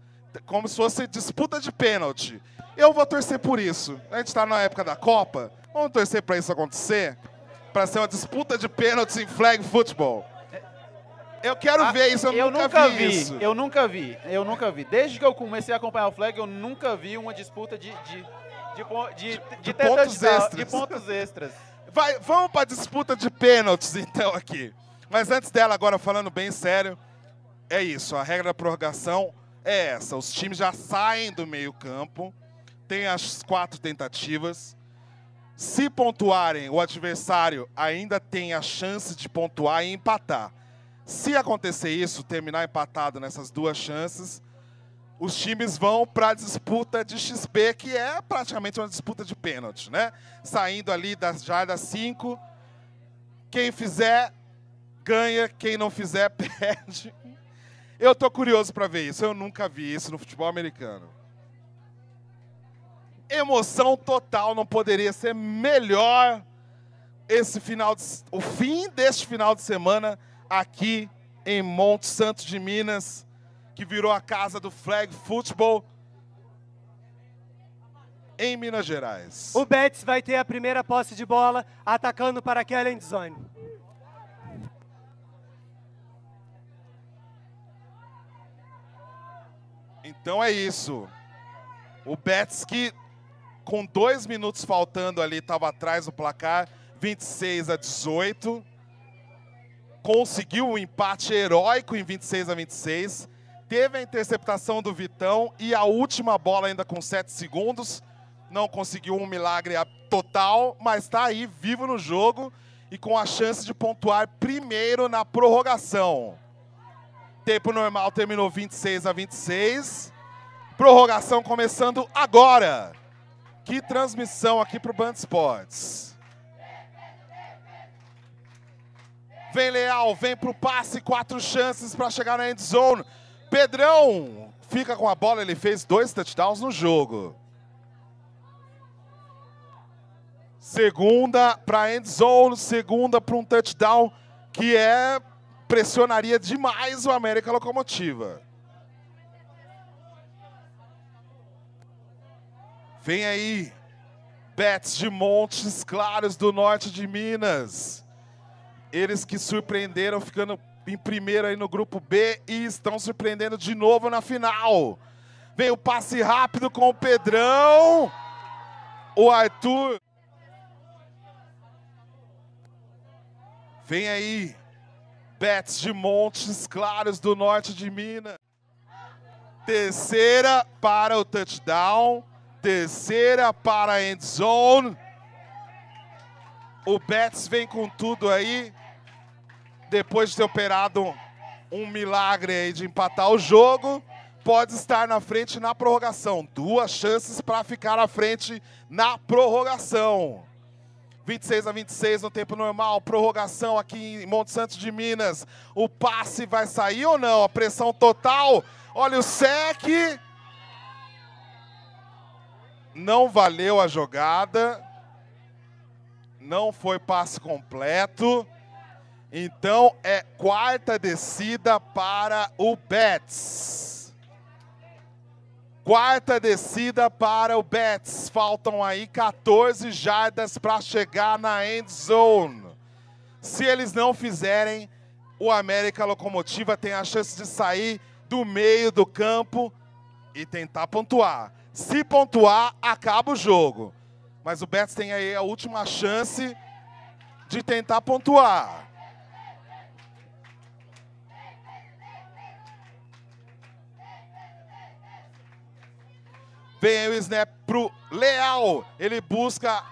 como se fosse disputa de pênalti. Eu vou torcer por isso. A gente está na época da Copa, vamos torcer para isso acontecer, para ser uma disputa de pênaltis em flag football. Eu quero ah, ver isso, eu, eu nunca, nunca vi, vi, isso. Eu nunca vi, eu nunca vi. Desde que eu comecei a acompanhar o flag, eu nunca vi uma disputa de, de, de, de, de, de, de, de pontos extras. De pontos extras. Vai, vamos para a disputa de pênaltis, então, aqui. Mas antes dela, agora falando bem sério, é isso. A regra da prorrogação é essa. Os times já saem do meio-campo, tem as quatro tentativas. Se pontuarem, o adversário ainda tem a chance de pontuar e empatar. Se acontecer isso, terminar empatado nessas duas chances, os times vão para a disputa de XP, que é praticamente uma disputa de pênalti, né? Saindo ali das jardas 5, quem fizer ganha, quem não fizer perde. Eu tô curioso para ver isso. Eu nunca vi isso no futebol americano. Emoção total, não poderia ser melhor esse final de, o fim deste final de semana aqui em Monte Santo de Minas que virou a casa do flag football em Minas Gerais. O Betis vai ter a primeira posse de bola, atacando para Kellen Zone. Então é isso. O Betis que com dois minutos faltando ali, estava atrás do placar, 26 a 18. Conseguiu um empate heróico em 26 a 26. Teve a interceptação do Vitão e a última bola ainda com 7 segundos. Não conseguiu um milagre total, mas está aí vivo no jogo e com a chance de pontuar primeiro na prorrogação. Tempo normal terminou 26 a 26. Prorrogação começando agora. Que transmissão aqui para o Band Sports. Vem Leal, vem para o passe, quatro chances para chegar na end zone. Pedrão fica com a bola, ele fez dois touchdowns no jogo. Segunda para end zone, segunda para um touchdown que é pressionaria demais o América Locomotiva. Vem aí, Bets de Montes Claros do norte de Minas. Eles que surpreenderam ficando em primeiro aí no grupo B e estão surpreendendo de novo na final. Vem o passe rápido com o Pedrão. O Arthur. Vem aí. Bets de Montes Claros do norte de Minas. Terceira para o touchdown. Terceira para a end zone. O Bets vem com tudo aí depois de ter operado um milagre aí de empatar o jogo, pode estar na frente na prorrogação. Duas chances para ficar à frente na prorrogação. 26 a 26 no tempo normal, prorrogação aqui em Monte Santo de Minas. O passe vai sair ou não? A pressão total. Olha o sec. Não valeu a jogada. Não foi passe completo. Então é quarta descida para o Betts. Quarta descida para o Betts. Faltam aí 14 jardas para chegar na end zone. Se eles não fizerem, o América Locomotiva tem a chance de sair do meio do campo e tentar pontuar. Se pontuar, acaba o jogo. Mas o Betts tem aí a última chance de tentar pontuar. Vem o snap pro Leal. Ele busca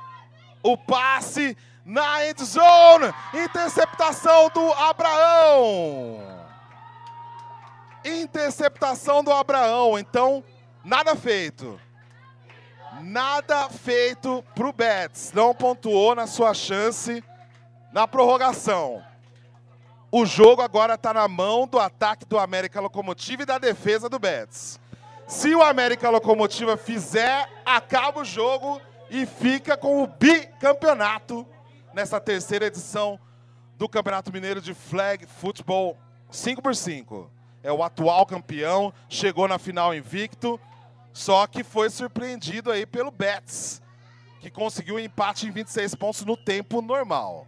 o passe na end zone. Interceptação do Abraão. Interceptação do Abraão. Então, nada feito. Nada feito pro Betts. Não pontuou na sua chance na prorrogação. O jogo agora está na mão do ataque do América Locomotiva e da defesa do Betts. Se o América Locomotiva fizer, acaba o jogo e fica com o bicampeonato nessa terceira edição do Campeonato Mineiro de Flag Football 5x5. É o atual campeão, chegou na final invicto, só que foi surpreendido aí pelo Betts, que conseguiu um empate em 26 pontos no tempo normal.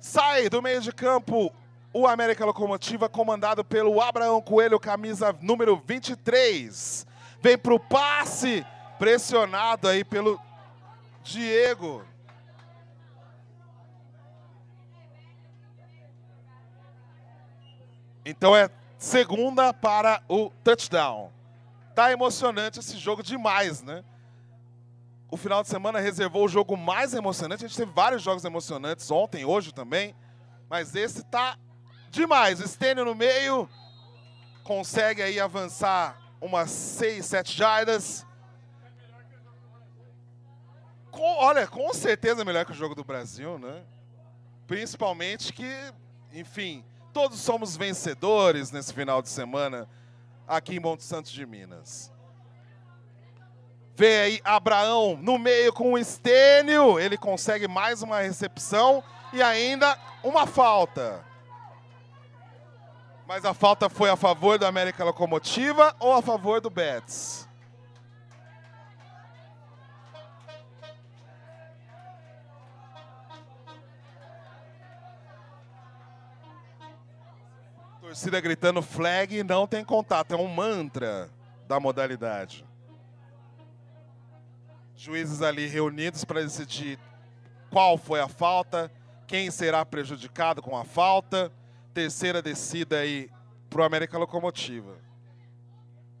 Sai do meio de campo o América Locomotiva, comandado pelo Abraão Coelho, camisa número 23. Vem para o passe, pressionado aí pelo Diego. Então é segunda para o touchdown. Tá emocionante esse jogo demais, né? O final de semana reservou o jogo mais emocionante. A gente teve vários jogos emocionantes ontem, hoje também. Mas esse tá demais. Estênio no meio. Consegue aí avançar umas 6, 7 jardas. Com, olha, com certeza melhor que o jogo do Brasil, né? Principalmente que, enfim, todos somos vencedores nesse final de semana aqui em Monte Santo de Minas. Vê aí Abraão no meio com o Estênio. Ele consegue mais uma recepção e ainda uma falta. Mas a falta foi a favor da América Locomotiva ou a favor do Betis? Torcida gritando flag, não tem contato. É um mantra da modalidade. Juízes ali reunidos para decidir qual foi a falta, quem será prejudicado com a falta terceira descida aí para o América Locomotiva.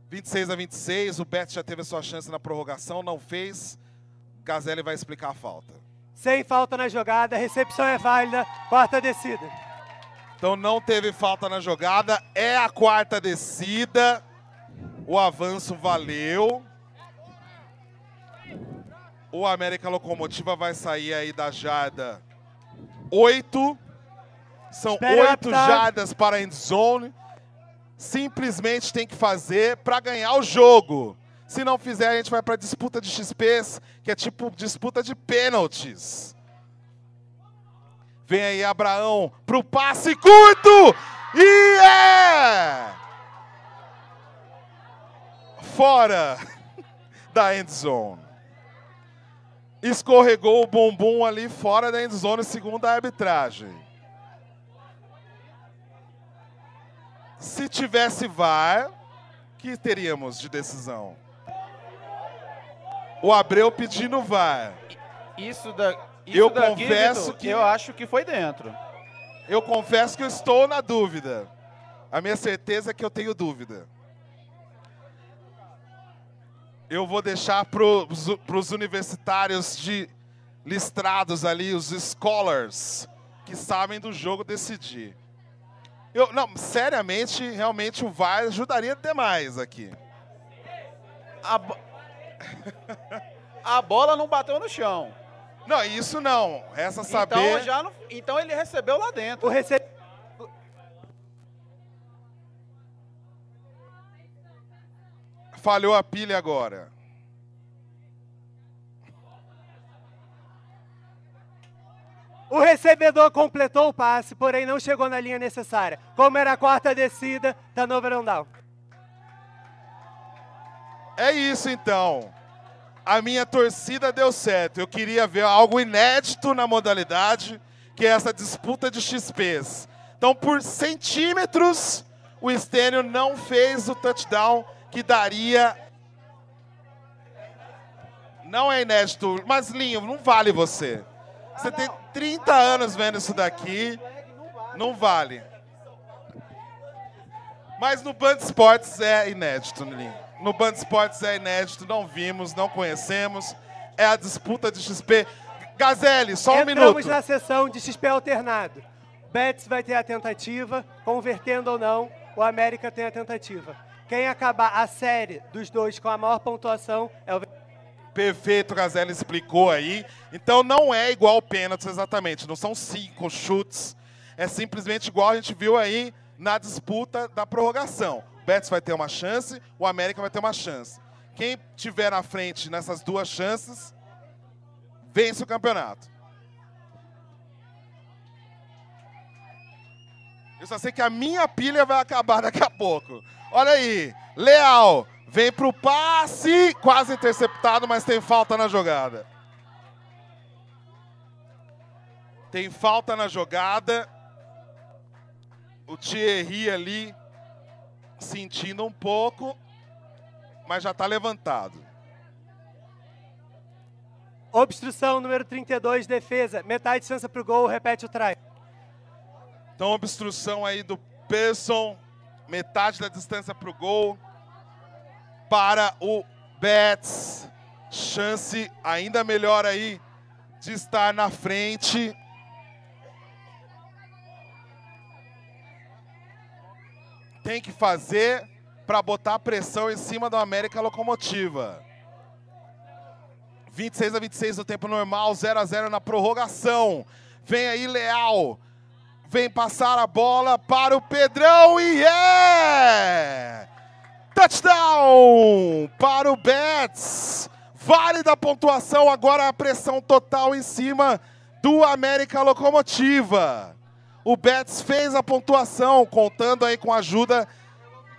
26 a 26, o Beto já teve a sua chance na prorrogação, não fez. Gazelli vai explicar a falta. Sem falta na jogada, recepção é válida, quarta descida. Então não teve falta na jogada, é a quarta descida. O avanço valeu. O América Locomotiva vai sair aí da jarda 8. São oito jadas para a zone. Simplesmente tem que fazer para ganhar o jogo. Se não fizer, a gente vai para disputa de XPs, que é tipo disputa de pênaltis. Vem aí Abraão para o passe curto. E é! Fora da end zone. Escorregou o bumbum ali fora da end zone segundo a arbitragem. Se tivesse VAR, que teríamos de decisão? O Abreu pedindo VAR. Isso da isso Eu daqui, confesso Vitor, que eu acho que foi dentro. Eu confesso que eu estou na dúvida. A minha certeza é que eu tenho dúvida. Eu vou deixar para os universitários de listrados ali, os scholars, que sabem do jogo decidir. Eu, não, seriamente, realmente o VAR ajudaria demais aqui. A, bo... a bola não bateu no chão. Não, isso não. Essa então saber. Então, já não... então ele recebeu lá dentro. O rece... Falhou a pilha agora. O recebedor completou o passe, porém não chegou na linha necessária. Como era a quarta descida, da Noverão Down. É isso então. A minha torcida deu certo. Eu queria ver algo inédito na modalidade, que é essa disputa de XPs. Então, por centímetros, o Estênio não fez o touchdown que daria. Não é inédito, mas Linho, não vale você. Você tem 30 anos vendo isso daqui. Não vale. Mas no Band Esportes é inédito, Nilinho. No Band Esportes é inédito, não vimos, não conhecemos. É a disputa de XP. Gazelle, só um Entramos minuto. Estamos na sessão de XP alternado. Betts vai ter a tentativa, convertendo ou não, o América tem a tentativa. Quem acabar a série dos dois com a maior pontuação é o Perfeito, Gazela explicou aí. Então não é igual pênalti exatamente, não são cinco chutes. É simplesmente igual a gente viu aí na disputa da prorrogação. O Betis vai ter uma chance, o América vai ter uma chance. Quem tiver na frente nessas duas chances, vence o campeonato. Eu só sei que a minha pilha vai acabar daqui a pouco. Olha aí, Leal vem para o passe, quase interceptado, mas tem falta na jogada. Tem falta na jogada. O Thierry ali sentindo um pouco, mas já está levantado. Obstrução número 32, defesa. Metade de distância para o gol, repete o try. Então, obstrução aí do Pearson, Metade da distância para o gol para o Betts. Chance ainda melhor aí de estar na frente. Tem que fazer para botar pressão em cima do América Locomotiva. 26 a 26 no tempo normal, 0 a 0 na prorrogação. Vem aí Leal. Vem passar a bola para o Pedrão e yeah! é! Touchdown para o Betts. Vale da pontuação, agora a pressão total em cima do América Locomotiva. O Betts fez a pontuação, contando aí com a ajuda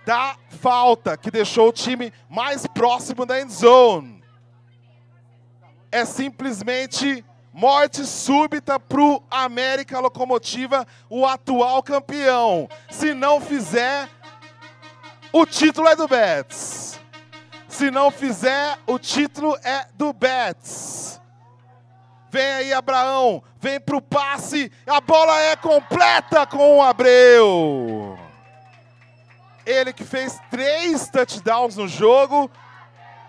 da falta, que deixou o time mais próximo da end zone. É simplesmente morte súbita para o América Locomotiva, o atual campeão. Se não fizer, o título é do Betts. Se não fizer, o título é do Betts. Vem aí, Abraão. Vem pro passe. A bola é completa com o Abreu. Ele que fez três touchdowns no jogo.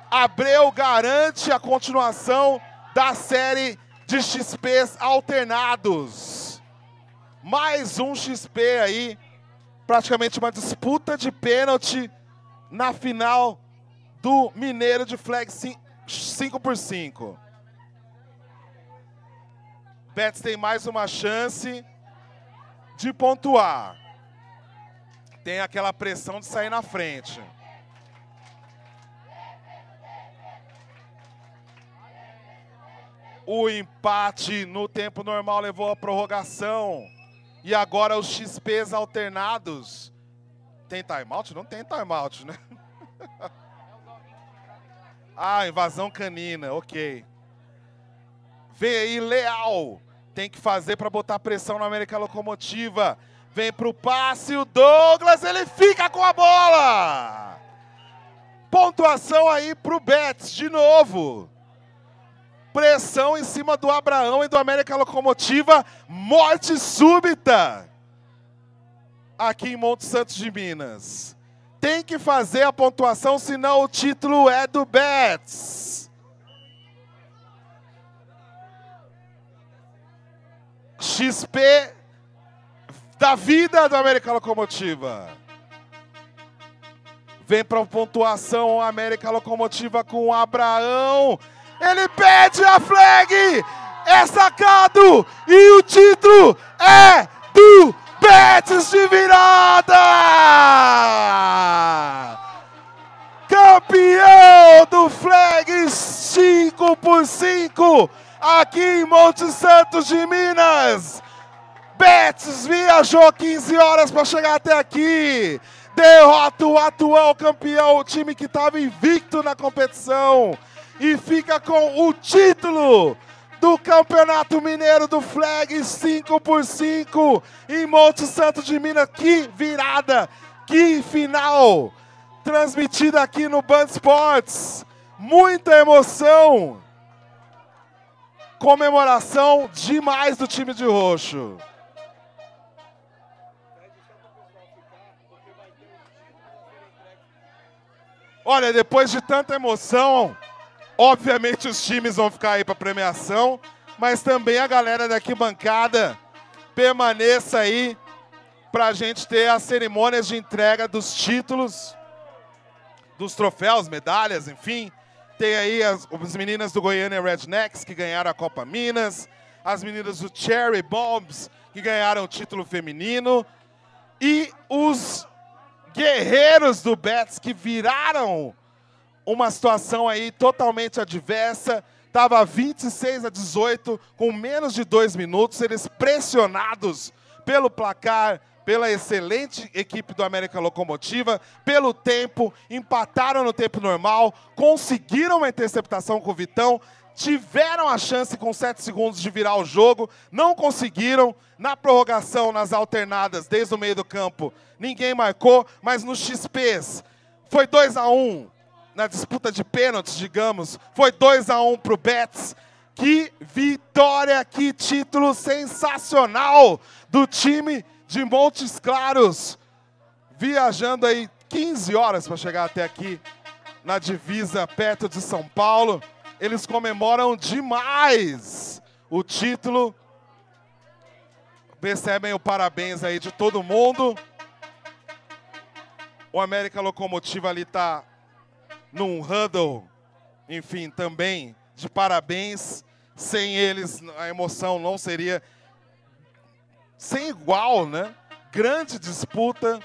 Abreu garante a continuação da série de XPs alternados. Mais um XP aí praticamente uma disputa de pênalti na final do Mineiro de Flag 5 por 5. Betts tem mais uma chance de pontuar. Tem aquela pressão de sair na frente. O empate no tempo normal levou à prorrogação. E agora os XPs alternados. Tem timeout? Não tem timeout, né? ah, invasão canina, ok. Vem aí, Leal. Tem que fazer para botar pressão na América Locomotiva. Vem pro passe, o Douglas, ele fica com a bola. Pontuação aí pro Betts, de novo pressão em cima do Abraão e do América Locomotiva, morte súbita aqui em Monte Santos de Minas. Tem que fazer a pontuação, senão o título é do Betts. XP da vida do América Locomotiva. Vem para a pontuação América Locomotiva com Abraão. Ele pede a flag, é sacado e o título é do Betis de virada! Campeão do flag 5 por 5 aqui em Monte Santos de Minas. Betis viajou 15 horas para chegar até aqui. Derrota o atual campeão, o time que estava invicto na competição e fica com o título do Campeonato Mineiro do Flag 5x5 em Monte Santo de Minas. Que virada! Que final! Transmitida aqui no Band Sports. Muita emoção! Comemoração demais do time de roxo. Olha, depois de tanta emoção, Obviamente os times vão ficar aí para premiação, mas também a galera daqui bancada permaneça aí para a gente ter as cerimônias de entrega dos títulos, dos troféus, medalhas, enfim. Tem aí as, as meninas do Goiânia Rednecks que ganharam a Copa Minas, as meninas do Cherry Bombs que ganharam o título feminino e os guerreiros do Betts que viraram uma situação aí totalmente adversa. Estava 26 a 18, com menos de dois minutos, eles pressionados pelo placar, pela excelente equipe do América Locomotiva, pelo tempo, empataram no tempo normal, conseguiram uma interceptação com o Vitão, tiveram a chance com 7 segundos de virar o jogo, não conseguiram. Na prorrogação, nas alternadas, desde o meio do campo, ninguém marcou, mas nos XPs foi 2 a 1. Um na disputa de pênaltis, digamos. Foi 2 a 1 um para o Betis. Que vitória, que título sensacional do time de Montes Claros. Viajando aí 15 horas para chegar até aqui na divisa perto de São Paulo. Eles comemoram demais o título. Recebem o parabéns aí de todo mundo. O América Locomotiva ali está num huddle, enfim, também de parabéns. Sem eles, a emoção não seria sem igual, né? Grande disputa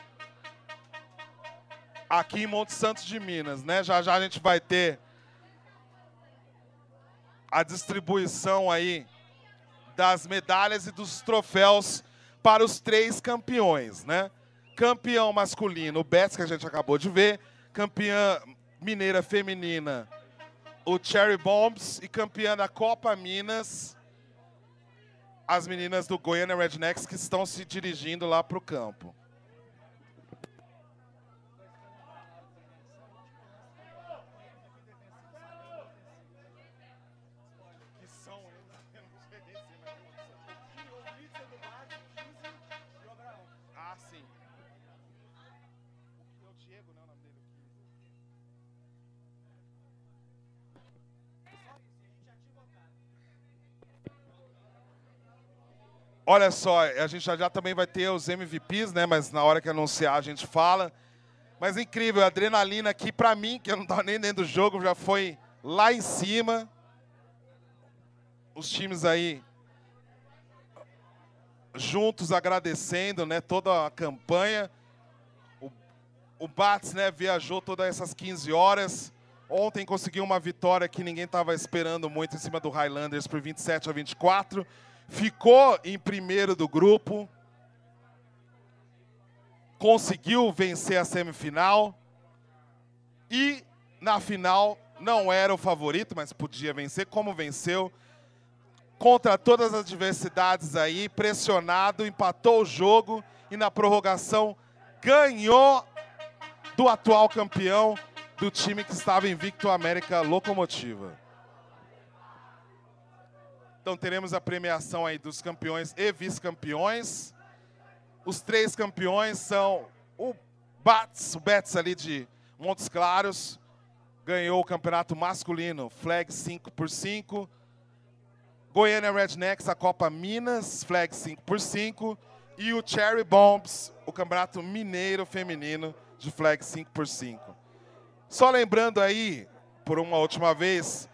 aqui em Monte Santos de Minas, né? Já já a gente vai ter a distribuição aí das medalhas e dos troféus para os três campeões, né? Campeão masculino, o Betts, que a gente acabou de ver, campeã mineira feminina, o Cherry Bombs, e campeã da Copa Minas, as meninas do Goiânia Rednecks que estão se dirigindo lá para o campo. Olha só, a gente já, já também vai ter os MVPs, né? Mas na hora que anunciar a gente fala. Mas incrível, a adrenalina aqui para mim, que eu não estou nem dentro do jogo, já foi lá em cima. Os times aí juntos agradecendo, né, toda a campanha. O, o Bats, né, viajou todas essas 15 horas. Ontem conseguiu uma vitória que ninguém estava esperando muito em cima do Highlanders por 27 a 24 ficou em primeiro do grupo, conseguiu vencer a semifinal e na final não era o favorito, mas podia vencer, como venceu. Contra todas as adversidades aí, pressionado, empatou o jogo e na prorrogação ganhou do atual campeão do time que estava invicto América Locomotiva. Então teremos a premiação aí dos campeões e vice-campeões. Os três campeões são o Bats, o Bats ali de Montes Claros, ganhou o campeonato masculino, flag 5 por 5. Goiânia Rednecks, a Copa Minas, flag 5 por 5. E o Cherry Bombs, o campeonato mineiro feminino de flag 5 por 5. Só lembrando aí, por uma última vez,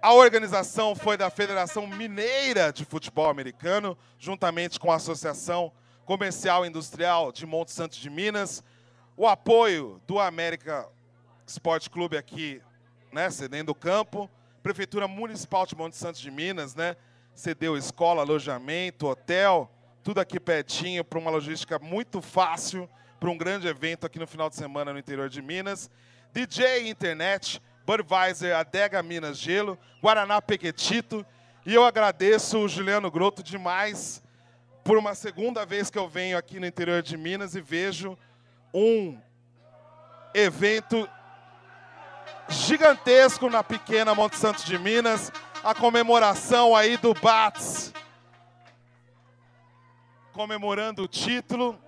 a organização foi da Federação Mineira de Futebol Americano, juntamente com a Associação Comercial e Industrial de Monte Santo de Minas. O apoio do América Esporte Clube aqui, né, cedendo o campo. Prefeitura Municipal de Monte Santo de Minas, né, cedeu escola, alojamento, hotel, tudo aqui pertinho para uma logística muito fácil para um grande evento aqui no final de semana no interior de Minas. DJ Internet, Budweiser, Adega Minas Gelo, Guaraná Pequetito. E eu agradeço o Juliano Groto demais por uma segunda vez que eu venho aqui no interior de Minas e vejo um evento gigantesco na pequena Monte Santo de Minas, a comemoração aí do BATS, comemorando o título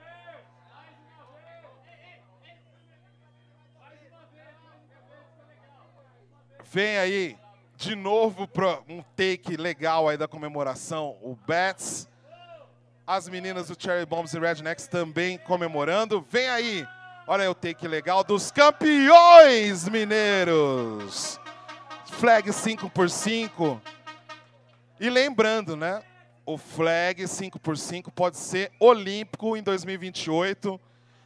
Vem aí de novo para um take legal aí da comemoração, o Bats. As meninas do Cherry Bombs e Rednecks também comemorando. Vem aí, olha aí o take legal dos campeões mineiros. Flag 5x5. E lembrando, né? O flag 5x5 pode ser olímpico em 2028,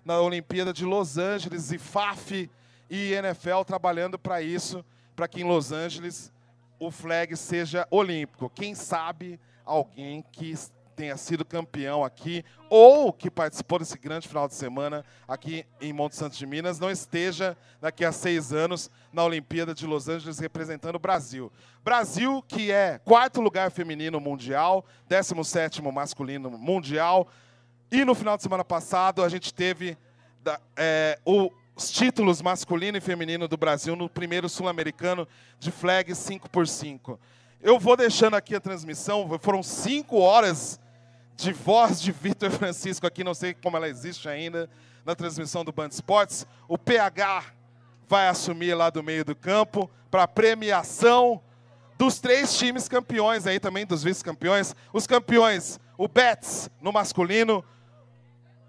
na Olimpíada de Los Angeles, e FAF e NFL trabalhando para isso para que em Los Angeles o flag seja olímpico. Quem sabe alguém que tenha sido campeão aqui ou que participou desse grande final de semana aqui em Monte Santo de Minas não esteja daqui a seis anos na Olimpíada de Los Angeles representando o Brasil. Brasil que é quarto lugar feminino mundial, 17 masculino mundial. E no final de semana passado a gente teve é, o os títulos masculino e feminino do Brasil no primeiro sul-americano de flag 5x5. Eu vou deixando aqui a transmissão, foram cinco horas de voz de Vitor Francisco aqui, não sei como ela existe ainda, na transmissão do Band Sports. O PH vai assumir lá do meio do campo para premiação dos três times campeões aí também, dos vice-campeões. Os campeões, o Betts no masculino,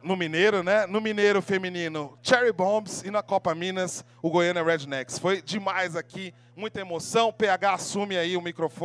no Mineiro, né? No Mineiro feminino, Cherry Bombs e na Copa Minas, o Goiânia Rednecks. Foi demais aqui, muita emoção. O PH assume aí o microfone.